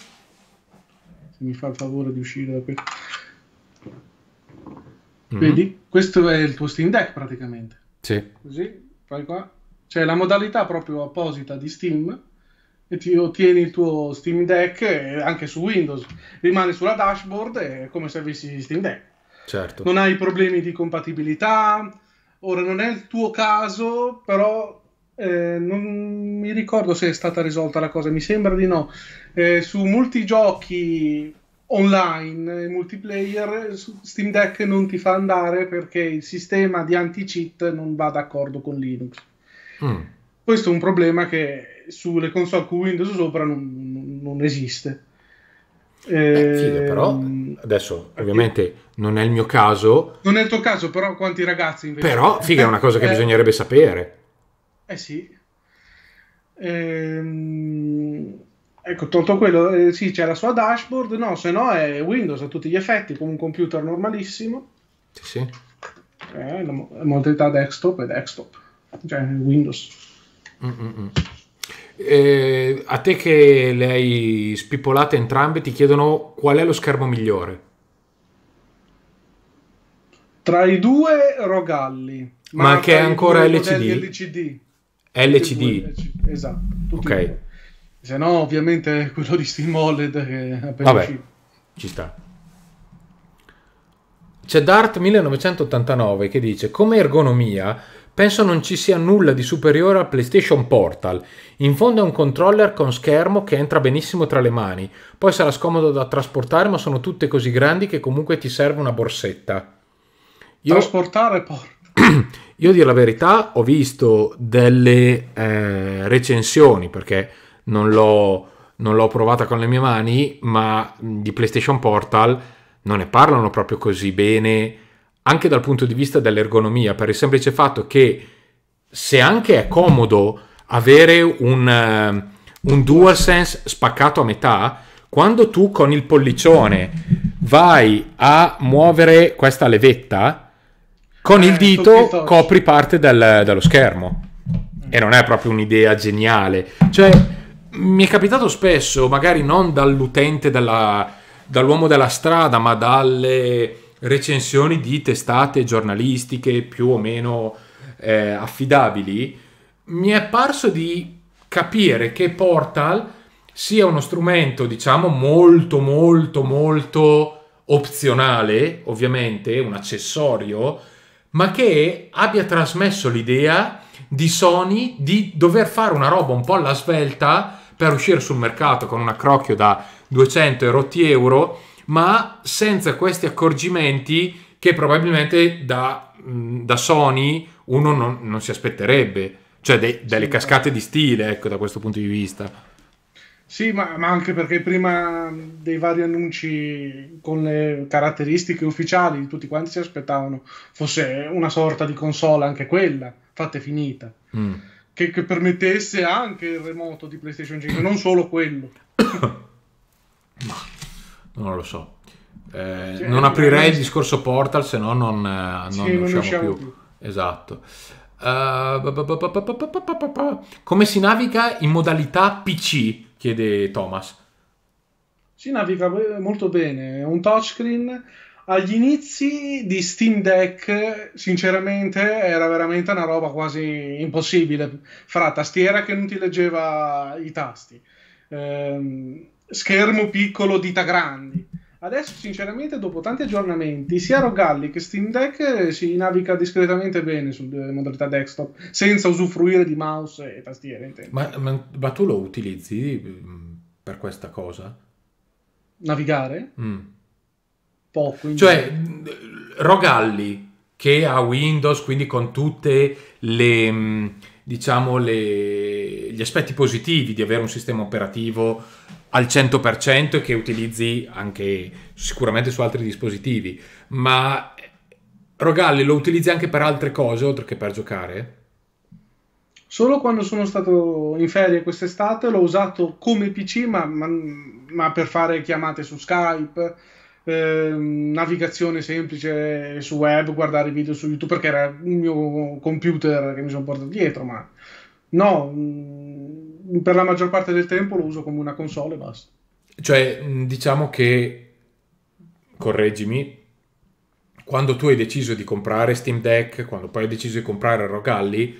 se mi fa il favore di uscire da qui. Mm-hmm. Vedi? Questo è il tuo Steam Deck praticamente. Sì. Così, fai qua. C'è la modalità proprio apposita di Steam e ti ottieni il tuo Steam Deck eh, anche su Windows. Rimani sulla dashboard è come se avessi Steam Deck. Certo. Non hai problemi di compatibilità. Ora non è il tuo caso, però eh, non mi ricordo se è stata risolta la cosa, mi sembra di no. Eh, su molti giochi online, eh, multiplayer, eh, su Steam Deck non ti fa andare perché il sistema di anti-cheat non va d'accordo con Linux. Mm. Questo è un problema che sulle console con Windows sopra non, non esiste. Eh, figa, ehm, però adesso ovviamente non è il mio caso. Non è il tuo caso, però quanti ragazzi invece... Però, figa, è una cosa che eh. bisognerebbe sapere. Eh sì. Ehm... Ecco, tolto quello, eh, sì, c'è la sua dashboard, no, se no è Windows a tutti gli effetti, come un computer normalissimo. Sì. Eh, la, modalità desktop è desktop, cioè Windows. Mm, mm, mm. Eh, a te che le hai spipolate entrambe, ti chiedono qual è lo schermo migliore. Tra i due Rogalli. Ma, ma che è ancora LCD? LCD. LCD. LCD. Esatto. ok. Se no, ovviamente quello di Steam OLED che è appena Vabbè, uscito. ci sta. C'è Dart 1989 che dice: Come ergonomia, penso non ci sia nulla di superiore al PlayStation Portal. In fondo è un controller con schermo che entra benissimo tra le mani. Poi sarà scomodo da trasportare, ma sono tutte così grandi che comunque ti serve una borsetta. Io... Trasportare porta. [CLEARS THROAT] Io dire la verità ho visto delle eh, recensioni perché non l'ho, non l'ho provata con le mie mani, ma mm, di PlayStation Portal non ne parlano proprio così bene anche dal punto di vista dell'ergonomia, per il semplice fatto che se anche è comodo avere un, eh, un DualSense spaccato a metà, quando tu con il pollicione vai a muovere questa levetta, con eh, il dito copri parte del, dallo schermo. Mm. E non è proprio un'idea geniale. Cioè, mi è capitato spesso, magari non dall'utente, della, dall'uomo della strada, ma dalle recensioni di testate giornalistiche più o meno eh, affidabili, mi è parso di capire che Portal sia uno strumento, diciamo, molto, molto, molto opzionale, ovviamente, un accessorio, ma che abbia trasmesso l'idea di Sony di dover fare una roba un po' alla svelta per uscire sul mercato con un accrocchio da 200 e rotti euro, ma senza questi accorgimenti che probabilmente da, mm, da Sony uno non, non, si aspetterebbe, cioè de, delle cascate di stile, ecco, da questo punto di vista. Sì, ma, ma, anche perché prima dei vari annunci con le caratteristiche ufficiali tutti quanti si aspettavano fosse una sorta di console anche quella, fatta e finita, mm. che, che, permettesse anche il remoto di PlayStation 5, non solo quello. ma non lo so. Eh, cioè, non aprirei il discorso Portal, se no non, non, sì, non usciamo, usciamo più. più. Esatto. come si naviga in modalità PC? chiede Thomas. Si naviga molto bene, è un touchscreen. Agli inizi di Steam Deck, sinceramente, era veramente una roba quasi impossibile, fra tastiera che non ti leggeva i tasti, ehm, schermo piccolo, dita grandi. Adesso, sinceramente, dopo tanti aggiornamenti, sia Rogalli che Steam Deck eh, si naviga discretamente bene sulle modalità desktop, senza usufruire di mouse e tastiere. Ma, ma, ma, tu lo utilizzi mm, per questa cosa? Navigare? Mm. Poco. Cioè, mm, Rogalli, che ha Windows, quindi con tutte le mm, diciamo le, gli aspetti positivi di avere un sistema operativo al 100% e che utilizzi anche sicuramente su altri dispositivi, ma eh, Rogalli lo utilizzi anche per altre cose oltre che per giocare? Solo quando sono stato in ferie quest'estate l'ho usato come PC, ma, ma, ma per fare chiamate su Skype, eh, navigazione semplice su web, guardare video su YouTube, perché era il mio computer che mi sono portato dietro, ma no, mm, per la maggior parte del tempo lo uso come una console e basta. Cioè, diciamo che, correggimi, quando tu hai deciso di comprare Steam Deck, quando poi hai deciso di comprare Rogalli,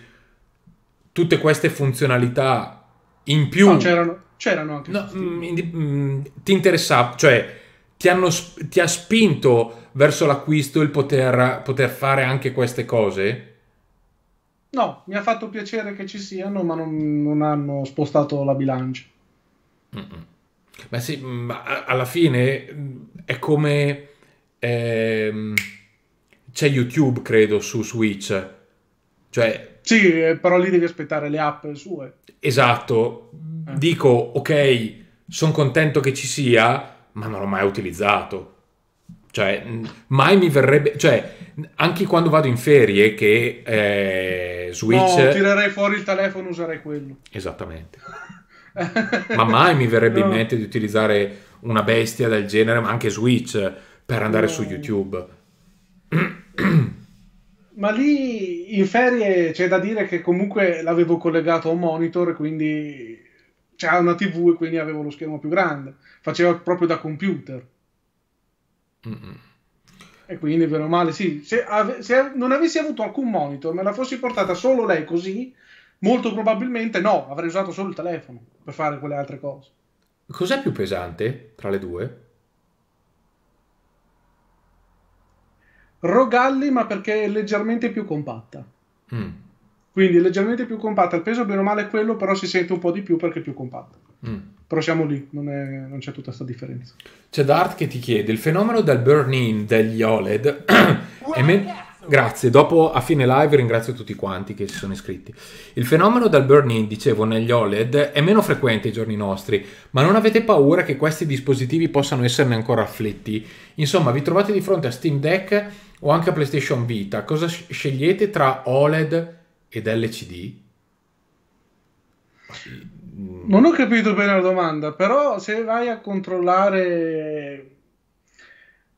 tutte queste funzionalità in più... No, c'erano, c'erano anche... No, mh, ti interessava, cioè ti, hanno, ti ha spinto verso l'acquisto il poter, poter fare anche queste cose? No, mi ha fatto piacere che ci siano, ma non, non hanno spostato la bilancia. Mm-mm. Ma sì, ma mm, alla fine mm, è come... Ehm, c'è YouTube, credo, su Switch. Cioè... Sì, eh, però lì devi aspettare le app sue. Esatto. Eh. Dico, ok, sono contento che ci sia, ma non l'ho mai utilizzato. Cioè, mm, mai mi verrebbe... Cioè, anche quando vado in ferie che eh, Switch... No, tirerei fuori il telefono e userei quello. Esattamente. ma mai mi verrebbe no. in mente di utilizzare una bestia del genere, ma anche Switch, per andare no. su YouTube. [CLEARS THROAT] ma lì in ferie c'è da dire che comunque l'avevo collegato a un monitor, quindi c'era una TV e quindi avevo lo schermo più grande. Faceva proprio da computer. Mm-mm. E quindi, vero o male, sì, se, ave- se, non avessi avuto alcun monitor, me la fossi portata solo lei così, molto probabilmente no, avrei usato solo il telefono per fare quelle altre cose. Cos'è più pesante tra le due? Rogalli, ma perché è leggermente più compatta. Mm quindi leggermente più compatta. Il peso, bene o male, è quello, però si sente un po' di più perché è più compatta. Mm. Però siamo lì, non, è, non c'è tutta questa differenza. C'è Dart che ti chiede: il fenomeno del burn-in degli OLED. [CLEARS THROAT] è men- Grazie, dopo a fine live ringrazio tutti quanti che si sono iscritti. Il fenomeno del burn-in, dicevo, negli OLED è meno frequente ai giorni nostri, ma non avete paura che questi dispositivi possano esserne ancora afflitti? Insomma, vi trovate di fronte a Steam Deck o anche a PlayStation Vita, cosa scegliete tra OLED ed LCD? Mm. Non ho capito bene la domanda, però se vai a controllare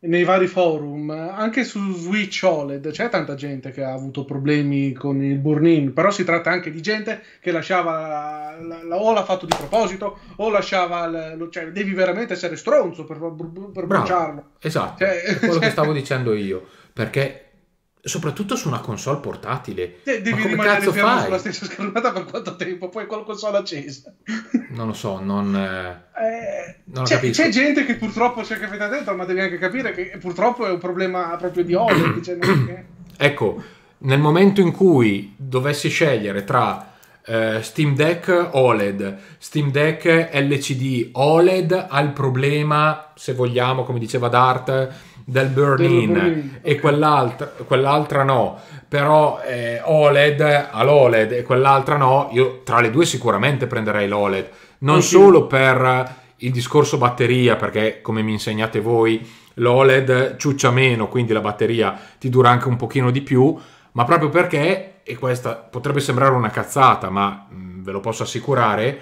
nei vari forum, anche su Switch OLED, c'è tanta gente che ha avuto problemi con il burn-in, però si tratta anche di gente che lasciava la, la, o l'ha fatto di proposito o lasciava, lo, cioè devi veramente essere stronzo per, per bruciarlo. Esatto, cioè, è quello che [LAUGHS] cioè stavo dicendo io, perché soprattutto su una console portatile. De- devi rimanere cazzo fermo sulla stessa schermata per quanto tempo, poi con la console accesa. Non lo so, non, eh, eh non c'è, c'è, gente che purtroppo c'è che fede dentro, ma devi anche capire che purtroppo è un problema proprio di OLED. che... Ecco, nel momento in cui dovessi scegliere tra eh, Steam Deck OLED, Steam Deck LCD OLED ha il problema, se vogliamo, come diceva Dart, del burn-in burn e okay. quell'altra, quell'altra no, però eh, OLED all'OLED e quell'altra no, io tra le due sicuramente prenderei l'OLED, non okay. solo per il discorso batteria, perché come mi insegnate voi l'OLED ciuccia meno, quindi la batteria ti dura anche un pochino di più, ma proprio perché e questa potrebbe sembrare una cazzata, ma mh, mm, ve lo posso assicurare,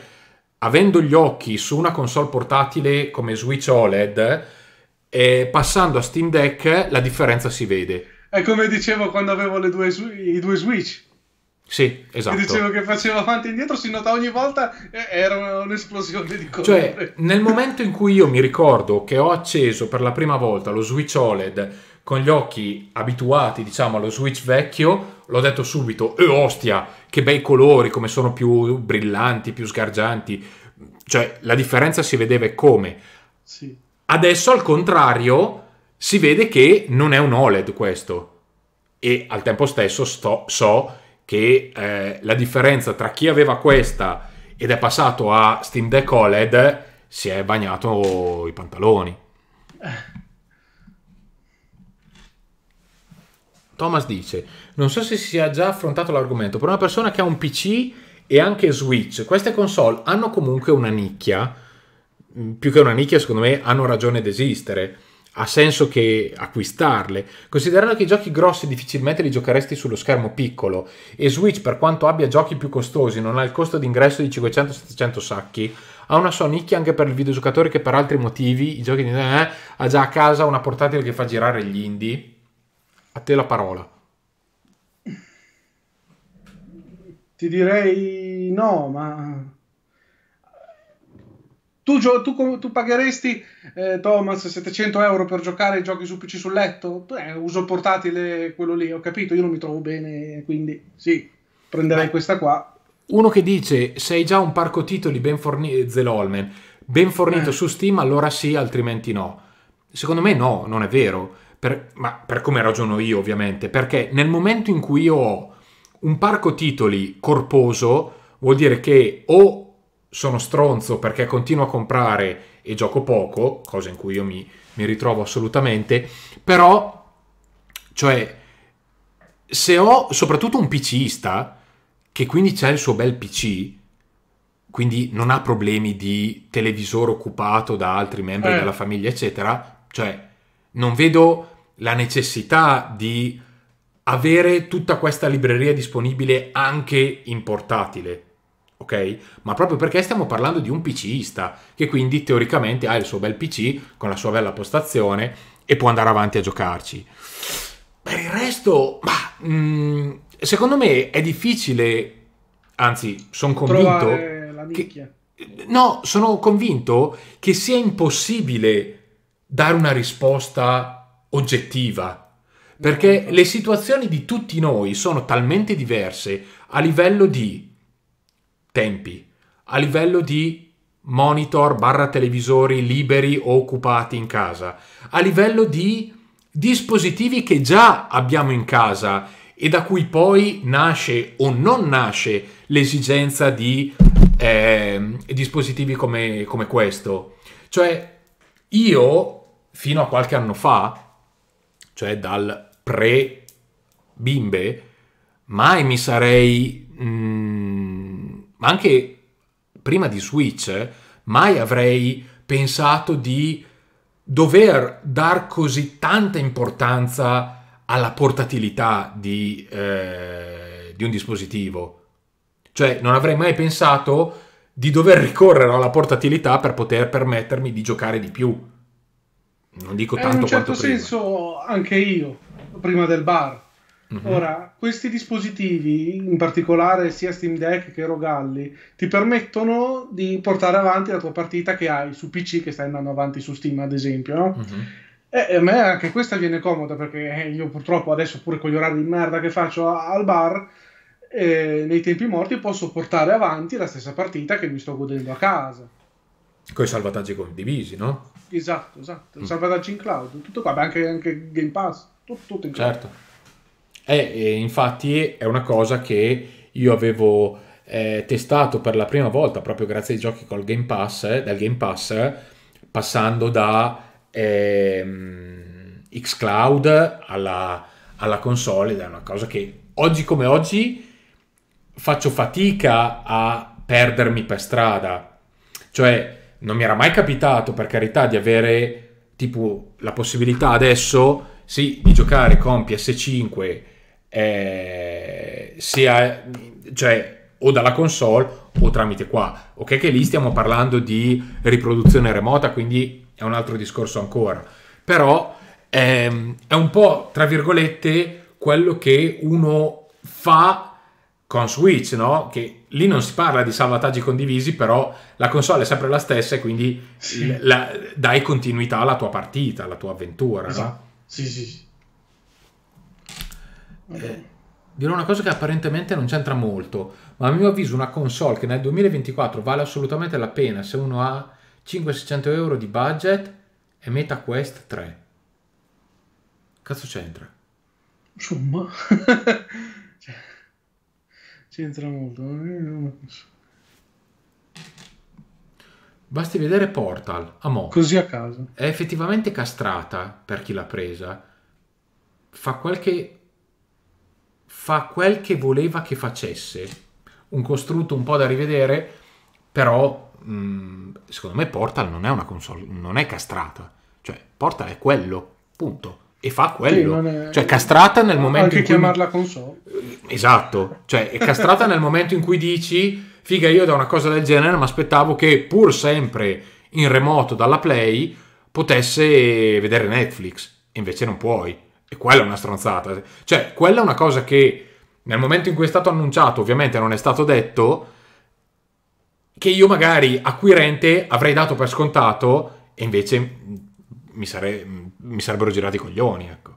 avendo gli occhi su una console portatile come Switch OLED, eh, passando a Steam Deck la differenza si vede. È come dicevo quando avevo due, i due Switch. Sì, esatto. E dicevo che faceva avanti e indietro, si nota ogni volta era un'esplosione di colore. Cioè, nel momento in cui io mi ricordo che ho acceso per la prima volta lo Switch OLED con gli occhi abituati, diciamo, allo Switch vecchio, l'ho detto subito, e ostia, che bei colori, come sono più brillanti, più sgargianti. Cioè, la differenza si vedeva come. Sì. Adesso, al contrario, si vede che non è un OLED questo. E al tempo stesso sto, so che eh, la differenza tra chi aveva questa ed è passato a Steam Deck OLED si è bagnato i pantaloni. Eh. [LAUGHS] Thomas dice, non so se si sia già affrontato l'argomento, per una persona che ha un PC e anche Switch, queste console hanno comunque una nicchia, mm, più che una nicchia secondo me hanno ragione di esistere, ha senso che acquistarle, considerando che i giochi grossi difficilmente li giocheresti sullo schermo piccolo e Switch per quanto abbia giochi più costosi non ha il costo d'ingresso di 500-700 sacchi, ha una sua nicchia anche per il videogiocatore che per altri motivi, i giochi di... Eh, ha già a casa una portatile che fa girare gli indie a te la parola. Ti direi no, ma tu, tu, tu, pagheresti, eh, Thomas, 700 euro per giocare ai giochi su PC sul letto? Eh, uso il portatile, quello lì, ho capito, io non mi trovo bene, quindi sì, prenderei Beh, questa qua. Uno che dice, sei già un parco titoli ben fornito, Zelolmen, ben fornito eh. su Steam, allora sì, altrimenti no. Secondo me no, non è vero per, ma per come ragiono io ovviamente, perché nel momento in cui io ho un parco titoli corposo, vuol dire che o sono stronzo perché continuo a comprare e gioco poco, cosa in cui io mi, mi ritrovo assolutamente, però, cioè, se ho soprattutto un PCista, che quindi c'è il suo bel PC, quindi non ha problemi di televisore occupato da altri membri eh. della famiglia, eccetera, cioè non vedo la necessità di avere tutta questa libreria disponibile anche in portatile. Ok? Ma proprio perché stiamo parlando di un PCista che quindi teoricamente ha il suo bel PC con la sua bella postazione e può andare avanti a giocarci. Per il resto, bah, mh, mm, secondo me è difficile, anzi, sono convinto. Che, no, sono convinto che sia impossibile dare una risposta oggettiva, perché le situazioni di tutti noi sono talmente diverse a livello di tempi, a livello di monitor barra televisori liberi o occupati in casa, a livello di dispositivi che già abbiamo in casa e da cui poi nasce o non nasce l'esigenza di eh, dispositivi come, come questo. Cioè, io, fino a qualche anno fa, cioè dal pre-bimbe, mai mi sarei... Ma mm, anche prima di Switch, mai avrei pensato di dover dar così tanta importanza alla portatilità di, eh, di un dispositivo. Cioè, non avrei mai pensato di dover ricorrere alla portatilità per poter permettermi di giocare di più. Non dico tanto quanto eh, in un certo senso anche io, prima del bar. Mm-hmm. Ora, questi dispositivi, in particolare sia Steam Deck che Rogalli, ti permettono di portare avanti la tua partita che hai su PC, che stai andando avanti su Steam, ad esempio, no? Mm-hmm. E a me anche questa viene comoda perché eh, io purtroppo adesso pure con gli orari di merda che faccio al bar eh, nei tempi morti posso portare avanti la stessa partita che mi sto godendo a casa. Con i salvataggi condivisi, no? Esatto, esatto. Mm. Salvataggi in cloud, tutto qua, anche, anche Game Pass, tutto, tutto in cloud. Certo. Eh, e, infatti è una cosa che io avevo eh, testato per la prima volta, proprio grazie ai giochi col Game Pass, eh, dal Game Pass, passando da ehm, xCloud alla, alla console, ed è una cosa che oggi come oggi faccio fatica a perdermi per strada. Cioè, non mi era mai capitato, per carità, di avere tipo la possibilità adesso, sì, di giocare con PS5 eh, sia, cioè, o dalla console o tramite qua. Ok che lì stiamo parlando di riproduzione remota, quindi è un altro discorso ancora. Però ehm, è un po', tra virgolette, quello che uno fa con Switch, no? Che lì non si parla di salvataggi condivisi, però la console è sempre la stessa e quindi sì. la, dai continuità alla tua partita, alla tua avventura, esatto. no? Sì, sì. sì. Okay. Eh, dirò una cosa che apparentemente non c'entra molto, ma a mio avviso una console che nel 2024 vale assolutamente la pena se uno ha 500-600 euro di budget è Meta Quest 3. Cazzo c'entra? Insomma... [LAUGHS] c'entra molto. Basti vedere Portal, a mo. Così a caso. È effettivamente castrata per chi l'ha presa. Fa quel che... fa quel che voleva che facesse. Un costrutto un po' da rivedere, però mh, mm, secondo me Portal non è una console, non è castrata. Cioè, Portal è quello, punto e fa quello. Sì, è... Cioè, castrata nel momento Anche in cui... chiamarla console. Esatto, cioè è castrata nel momento in cui dici, figa, io da una cosa del genere mi aspettavo che pur sempre in remoto dalla Play potesse vedere Netflix, invece non puoi. E quella è una stronzata. Cioè, quella è una cosa che nel momento in cui è stato annunciato, ovviamente non è stato detto, che io magari acquirente avrei dato per scontato e invece mi, sare- mi sarebbero girati i coglioni, ecco.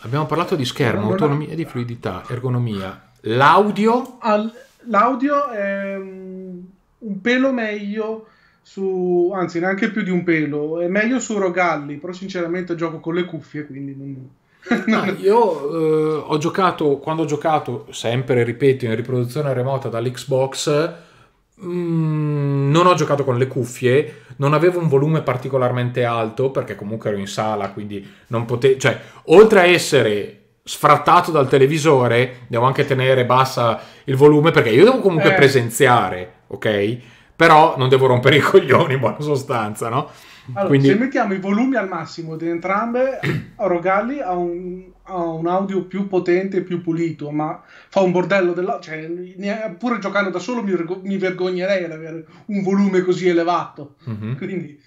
Abbiamo parlato di schermo, autonomia di fluidità, ergonomia. L'audio? Al, l'audio è mm, un pelo meglio su... anzi neanche più di un pelo, è meglio su Rogalli, però sinceramente gioco con le cuffie, quindi non... [LAUGHS] no, ah, io eh, ho giocato, quando ho giocato, sempre ripeto, in riproduzione remota dall'Xbox Mm, non ho giocato con le cuffie, non avevo un volume particolarmente alto perché comunque ero in sala, quindi non potevo... Cioè, oltre a essere sfrattato dal televisore, devo anche tenere bassa il volume perché io devo comunque eh. presenziare, ok? Però non devo rompere i [LAUGHS] coglioni, in buona sostanza, no? Allora, Quindi... se mettiamo i volumi al massimo di entrambe, [CLEARS THROAT] Rogalli ha un, ha un audio più potente, e più pulito, ma fa un bordello della... Cioè, pure giocando da solo mi, vergog- mi vergognerei ad avere un volume così elevato. Mm-hmm. Quindi...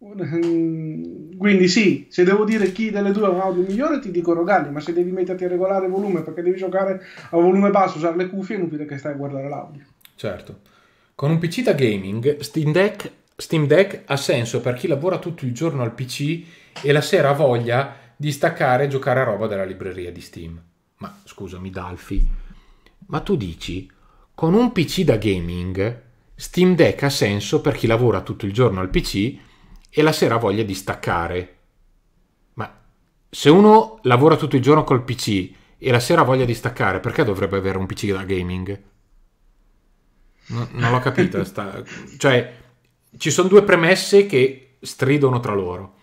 Ehm, quindi sì, se devo dire chi delle due ha un audio migliore ti dico Rogalli, ma se devi metterti a regolare il volume perché devi giocare a volume basso, usare le cuffie è inutile che stai a guardare l'audio. Certo. Con un PC da gaming, Steam Deck Steam Deck ha senso per chi lavora tutto il giorno al PC e la sera ha voglia di staccare e giocare a roba della libreria di Steam. Ma scusami, Dalfi, ma tu dici con un PC da gaming Steam Deck ha senso per chi lavora tutto il giorno al PC e la sera ha voglia di staccare. Ma se uno lavora tutto il giorno col PC e la sera ha voglia di staccare, perché dovrebbe avere un PC da gaming? No, non l'ho capito. sta... Cioè, ci sono due premesse che stridono tra loro.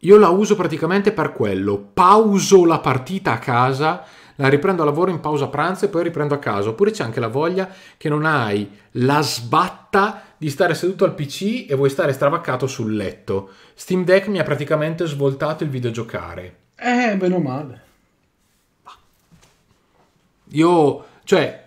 Io la uso praticamente per quello. Pauso la partita a casa, la riprendo a lavoro in pausa pranzo e poi riprendo a casa. Oppure c'è anche la voglia che non hai la sbatta di stare seduto al PC e vuoi stare stravaccato sul letto. Steam Deck mi ha praticamente svoltato il videogiocare. Eh, meno male. Io, cioè,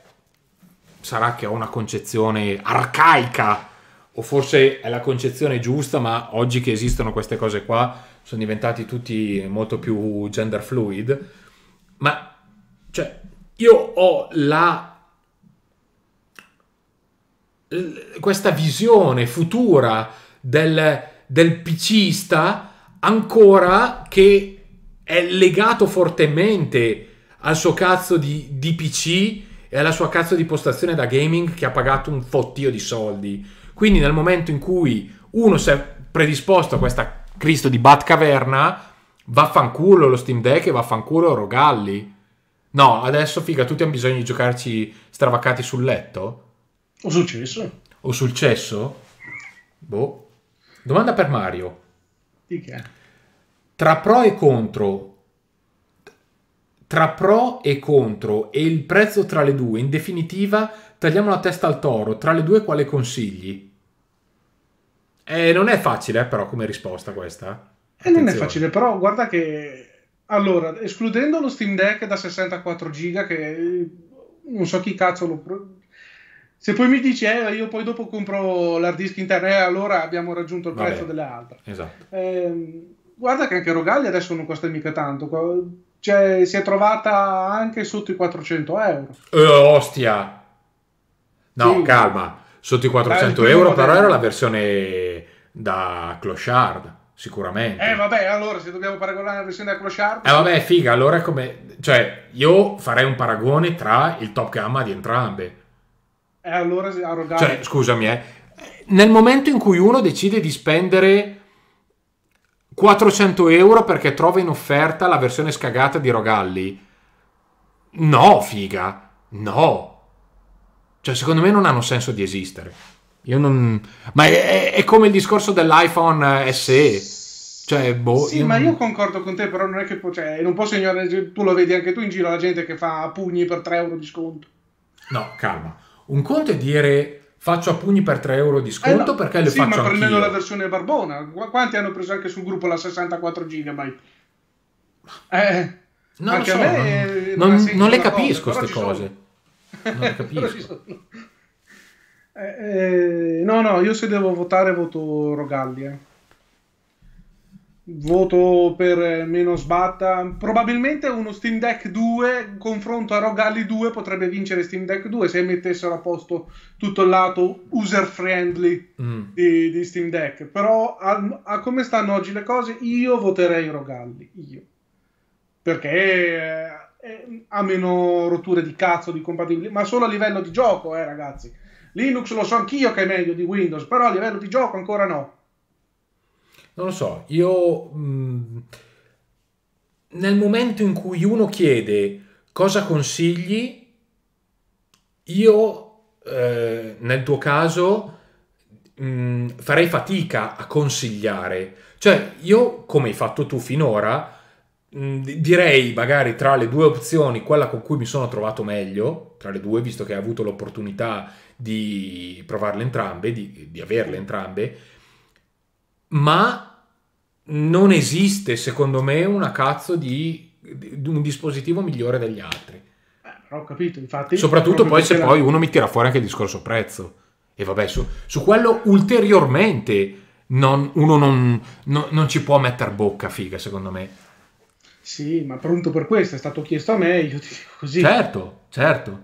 sarà che ho una concezione arcaica o forse è la concezione giusta, ma oggi che esistono queste cose qua sono diventati tutti molto più gender fluid, ma cioè io ho la questa visione futura del, del PCista ancora che è legato fortemente al suo cazzo di, di PC e alla sua cazzo di postazione da gaming che ha pagato un fottio di soldi. Quindi nel momento in cui uno si è predisposto a questa Cristo di Batcaverna, vaffanculo lo Steam Deck e vaffanculo Rogalli. No, adesso figa, tutti hanno bisogno di giocarci stravaccati sul letto? O successo. cesso. O sul Boh. Domanda per Mario. Di che? Tra pro e contro, tra pro e contro e il prezzo tra le due, in definitiva tagliamo la testa al toro, tra le due quale consigli? Eh, non è facile eh, però come risposta questa. Eh, non è facile, però guarda che... Allora, escludendo lo Steam Deck da 64 giga che eh, non so chi cazzo lo... Se poi mi dici, eh, io poi dopo compro l'hard disk interno, eh, allora abbiamo raggiunto il Vabbè, prezzo delle altre. Esatto. Eh, guarda che anche Rogali adesso non costa mica tanto cioè, si è trovata anche sotto i 400 euro. Eh, ostia! No, sì. calma, sotto i 400 eh, euro però era la versione da clochard, sicuramente. Eh vabbè, allora se dobbiamo paragonare la versione da clochard... Eh vabbè, figa, allora come... Cioè, io farei un paragone tra il top gamma di entrambe. E eh, allora arrogare... Cioè, scusami, eh, nel momento in cui uno decide di spendere 400 euro perché trova in offerta la versione scagata di Rogalli. No, figa, no. Cioè, secondo me non hanno senso di esistere. Io non... Ma è, è come il discorso dell'iPhone SE. Cioè, boh, sì, io... ma io concordo con te, però non è che cioè, non posso ignorare, cioè, tu lo vedi anche tu in giro la gente che fa pugni per 3 euro di sconto. No, calma. Un conto è dire faccio a pugni per 3 euro di sconto eh no, perché le sì, faccio anch'io. Sì, ma prendendo la versione barbona. Quanti hanno preso anche sul gruppo la 64 GB? Eh, no, so, non, non, non, le capisco queste cose. Non le [LAUGHS] capisco. eh, eh, no, no, io se devo votare voto Rogalli. Eh. Voto per eh, meno sbatta. Probabilmente uno Steam Deck 2 confronto a Rogalli 2 potrebbe vincere Steam Deck 2 se mettessero a posto tutto il lato user friendly mm. di, di, Steam Deck. Però a, a, come stanno oggi le cose, io voterei Rogalli. Io. Perché eh, eh, ha meno rotture di cazzo di compatibilità, ma solo a livello di gioco, eh, ragazzi. Linux lo so anch'io che è meglio di Windows, però a livello di gioco ancora no non lo so, io mh, mm, nel momento in cui uno chiede cosa consigli, io eh, nel tuo caso mh, mm, farei fatica a consigliare. Cioè, io come hai fatto tu finora, mh, mm, direi magari tra le due opzioni quella con cui mi sono trovato meglio, tra le due, visto che hai avuto l'opportunità di provarle entrambe, di, di averle entrambe, ma non esiste, secondo me, una cazzo di, di un dispositivo migliore degli altri. Eh, ho capito, infatti. Soprattutto poi se la... poi uno mi tira fuori anche il discorso prezzo. E vabbè, su, su quello ulteriormente non, uno non, non, non ci può mettere bocca, figa, secondo me. Sì, ma pronto per questo, è stato chiesto a me, io ti dico così. Certo, certo.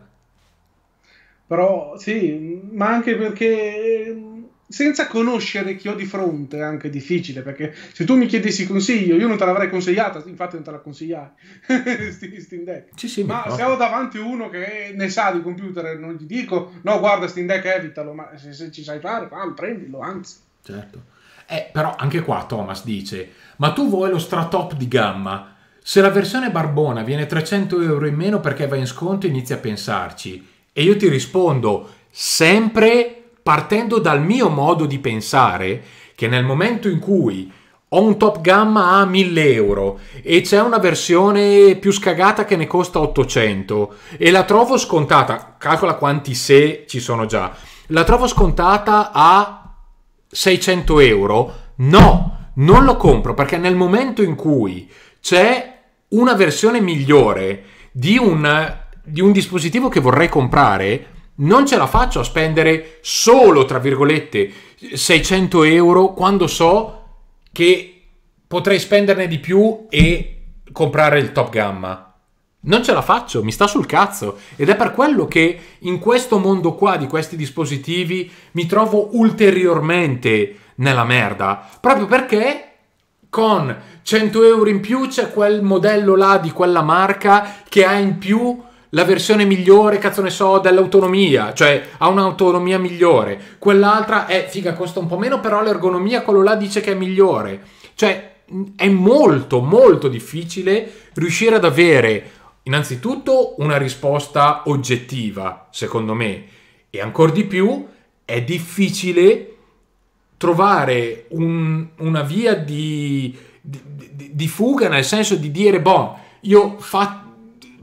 Però sì, ma anche perché senza conoscere chi ho di fronte è anche difficile, perché se tu mi chiedessi consiglio, io non te l'avrei consigliata, infatti non te la consigliai, [LAUGHS] Steam Deck. Sì, sì, ma no. se ho davanti uno che ne sa di computer non gli dico, no guarda Steam Deck evitalo, ma se, se ci sai fare, fallo, prendilo, anzi. Certo. Eh, però anche qua Thomas dice, ma tu vuoi lo stratop di gamma? Se la versione barbona viene 300 euro in meno perché va in sconto, inizia a pensarci. E io ti rispondo, sempre partendo dal mio modo di pensare che nel momento in cui ho un top gamma a 1000 euro e c'è una versione più scagata che ne costa 800 e la trovo scontata, calcola quanti se ci sono già, la trovo scontata a 600 euro, no, non lo compro perché nel momento in cui c'è una versione migliore di un, di un dispositivo che vorrei comprare, non ce la faccio a spendere solo, tra virgolette, 600 euro quando so che potrei spenderne di più e comprare il top gamma. Non ce la faccio, mi sta sul cazzo. Ed è per quello che in questo mondo qua di questi dispositivi mi trovo ulteriormente nella merda. Proprio perché con 100 euro in più c'è quel modello là di quella marca che ha in più la versione migliore, cazzo ne so, dell'autonomia, cioè ha un'autonomia migliore. Quell'altra è, figa, costa un po' meno, però l'ergonomia quello là dice che è migliore. Cioè è molto, molto difficile riuscire ad avere innanzitutto una risposta oggettiva, secondo me, e ancora di più è difficile trovare un, una via di, di, di, fuga, nel senso di dire, boh, io fatto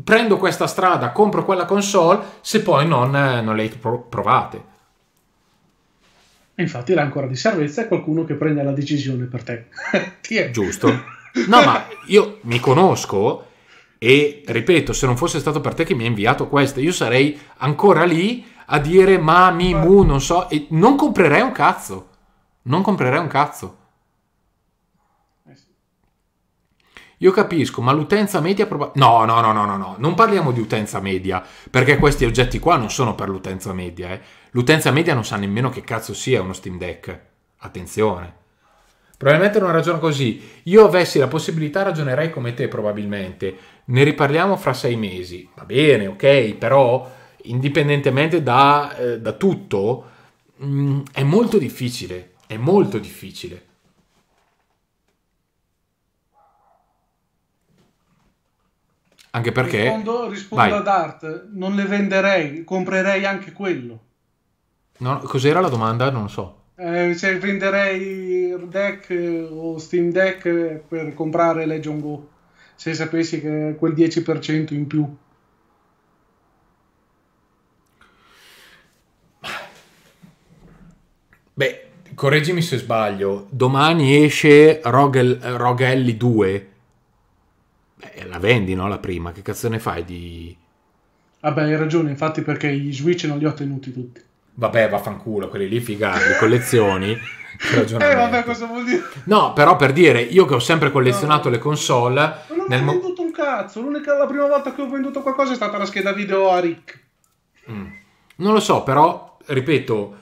prendo questa strada, compro quella console, se poi non, eh, non le provate. Infatti là ancora di servizio è qualcuno che prende la decisione per te. [LAUGHS] Giusto. No, ma io mi conosco e ripeto, se non fosse stato per te che mi ha inviato questa, io sarei ancora lì a dire ma mi mu, non so, e non comprerei un cazzo. Non comprerei un cazzo. Io capisco, ma l'utenza media probabilmente... No, no, no, no, no, no, non parliamo di utenza media, perché questi oggetti qua non sono per l'utenza media, eh. L'utenza media non sa nemmeno che cazzo sia uno Steam Deck. Attenzione. Probabilmente non ragiona così. Io avessi la possibilità ragionerei come te probabilmente. Ne riparliamo fra sei mesi. Va bene, ok, però indipendentemente da, eh, da tutto, mh, mm, è molto difficile. È molto difficile. Anche perché... Rispondo, rispondo ad Art, non le venderei, comprerei anche quello. No, cos'era la domanda? Non so. Eh, cioè, venderei Deck eh, o Steam Deck eh, per comprare Legion Go, se sapessi che quel 10% in più. Beh, correggimi se sbaglio, domani esce Rogel, Rogelli 2 eh, la vendi, no? La prima, che cazzo ne fai di... Vabbè, hai ragione, infatti, perché gli Switch non li ho tenuti tutti. Vabbè, vaffanculo, quelli lì figati, le [LAUGHS] collezioni. eh, vabbè, cosa vuol dire? No, però per dire, io che ho sempre collezionato no. le console... Ma non nel ho venduto mo- un cazzo, l'unica, la prima volta che ho venduto qualcosa è stata la scheda video a Rick. Mm. Non lo so, però, ripeto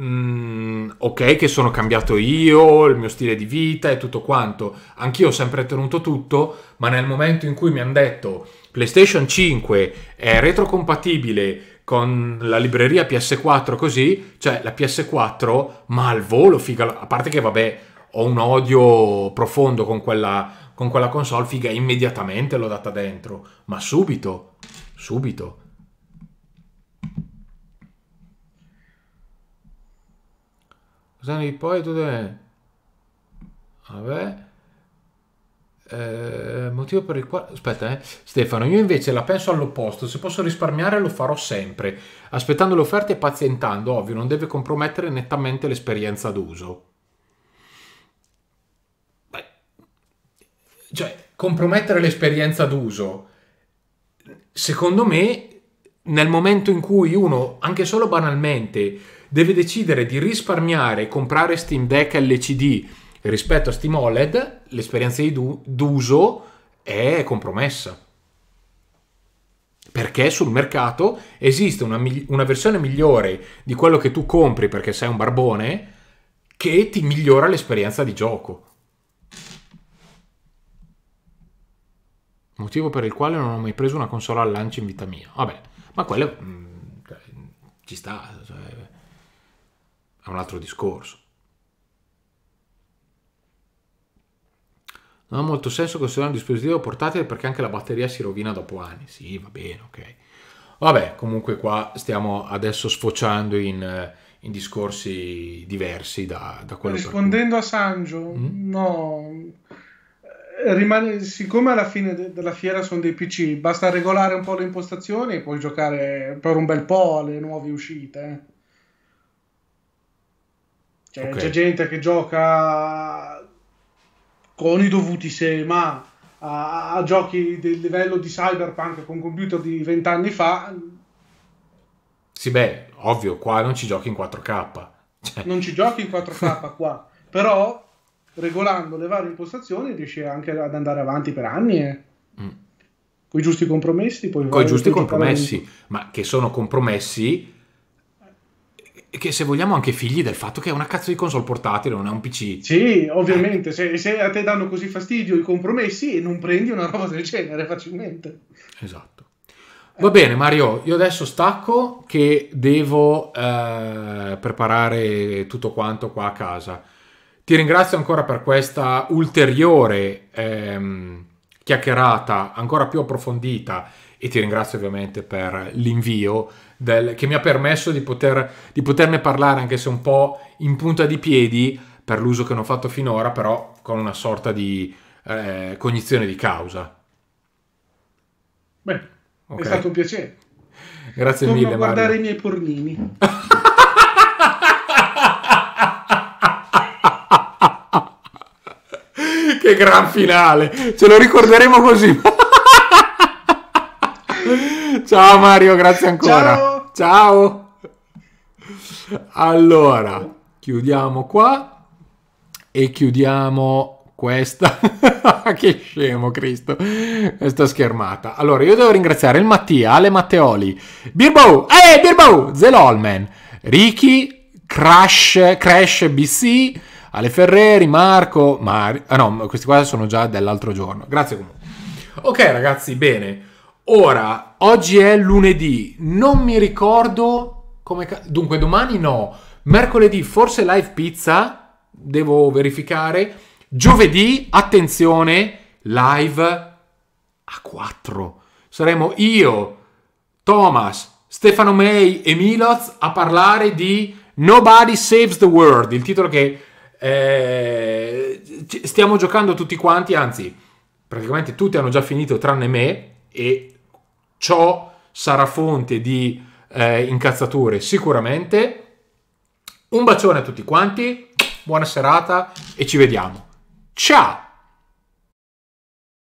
Mm, ok, che sono cambiato io, il mio stile di vita e tutto quanto. Anch'io ho sempre tenuto tutto, ma nel momento in cui mi hanno detto PlayStation 5 è retrocompatibile con la libreria PS4 così, cioè la PS4, ma al volo, figa, a parte che vabbè, ho un odio profondo con quella, con quella console, figa, immediatamente l'ho data dentro, ma subito, subito. Ozan Hippolito dov'è? Vabbè. Eh, motivo per il quale... Aspetta, eh. Stefano, io invece la penso all'opposto. Se posso risparmiare lo farò sempre, aspettando le offerte e pazientando, ovvio, non deve compromettere nettamente l'esperienza d'uso. Beh. Cioè, compromettere l'esperienza d'uso, secondo me, nel momento in cui uno, anche solo banalmente, deve decidere di risparmiare e comprare Steam Deck LCD rispetto a Steam OLED, l'esperienza du- d'uso è compromessa. Perché sul mercato esiste una, migli- una versione migliore di quello che tu compri perché sei un barbone che ti migliora l'esperienza di gioco. Motivo per il quale non ho mai preso una console al lancio in vita mia. Vabbè, ma quello mh, mm, cioè, ci sta. Cioè, è un altro discorso. Non ha molto senso considerare un dispositivo portatile perché anche la batteria si rovina dopo anni. Sì, va bene, ok. Vabbè, comunque qua stiamo adesso sfociando in, eh, in discorsi diversi da, da quello Rispondendo a Sanjo, mm? no. Eh, rimane, siccome alla fine de- della fiera sono dei PC, basta regolare un po' le impostazioni e puoi giocare per un bel po' alle nuove uscite. Eh. Cioè, okay. C'è gente che gioca con i dovuti se ma a, a giochi del livello di cyberpunk con computer di vent'anni fa. Sì, beh, ovvio, qua non ci giochi in 4K. Cioè. Non ci giochi in 4K [LAUGHS] qua, però regolando le varie impostazioni riesci anche ad andare avanti per anni. Eh. Mm. Con i giusti compromessi. Con i giusti compromessi, ma che sono compromessi che se vogliamo anche figli del fatto che è una cazzo di console portatile, non è un PC. Sì, ovviamente, se, se a te danno così fastidio i compromessi non prendi una roba del genere facilmente. Esatto. Va bene Mario, io adesso stacco che devo eh, preparare tutto quanto qua a casa. Ti ringrazio ancora per questa ulteriore ehm, chiacchierata, ancora più approfondita e ti ringrazio ovviamente per l'invio del, che mi ha permesso di, poter, di poterne parlare anche se un po' in punta di piedi per l'uso che non ho fatto finora, però con una sorta di eh, cognizione di causa. Beh, okay. è stato un piacere. Grazie Torno mille. Torno guardare Mario. i miei pornini. [LAUGHS] che gran finale! Ce lo ricorderemo così. Ciao Mario, grazie ancora. Ciao. Ciao. Allora, chiudiamo qua e chiudiamo questa. [LAUGHS] che scemo, Cristo. Questa schermata. Allora, io devo ringraziare il Mattia, Ale Matteoli, Birbo, eh, Birbo, Zelolman, Ricky, Crash, Crash BC, Ale Ferreri, Marco, Mario. Ah no, questi qua sono già dell'altro giorno. Grazie comunque. Ok, ragazzi, bene. Ora, oggi è lunedì, non mi ricordo come... Ca- Dunque, domani no, mercoledì forse live pizza, devo verificare. Giovedì, attenzione, live a 4. Saremo io, Thomas, Stefano May e Miloz a parlare di Nobody Saves the World, il titolo che eh, stiamo giocando tutti quanti, anzi, praticamente tutti hanno già finito tranne me e Ciò sarà fonte di eh, incazzature sicuramente. Un bacione a tutti quanti, buona serata e ci vediamo. Ciao!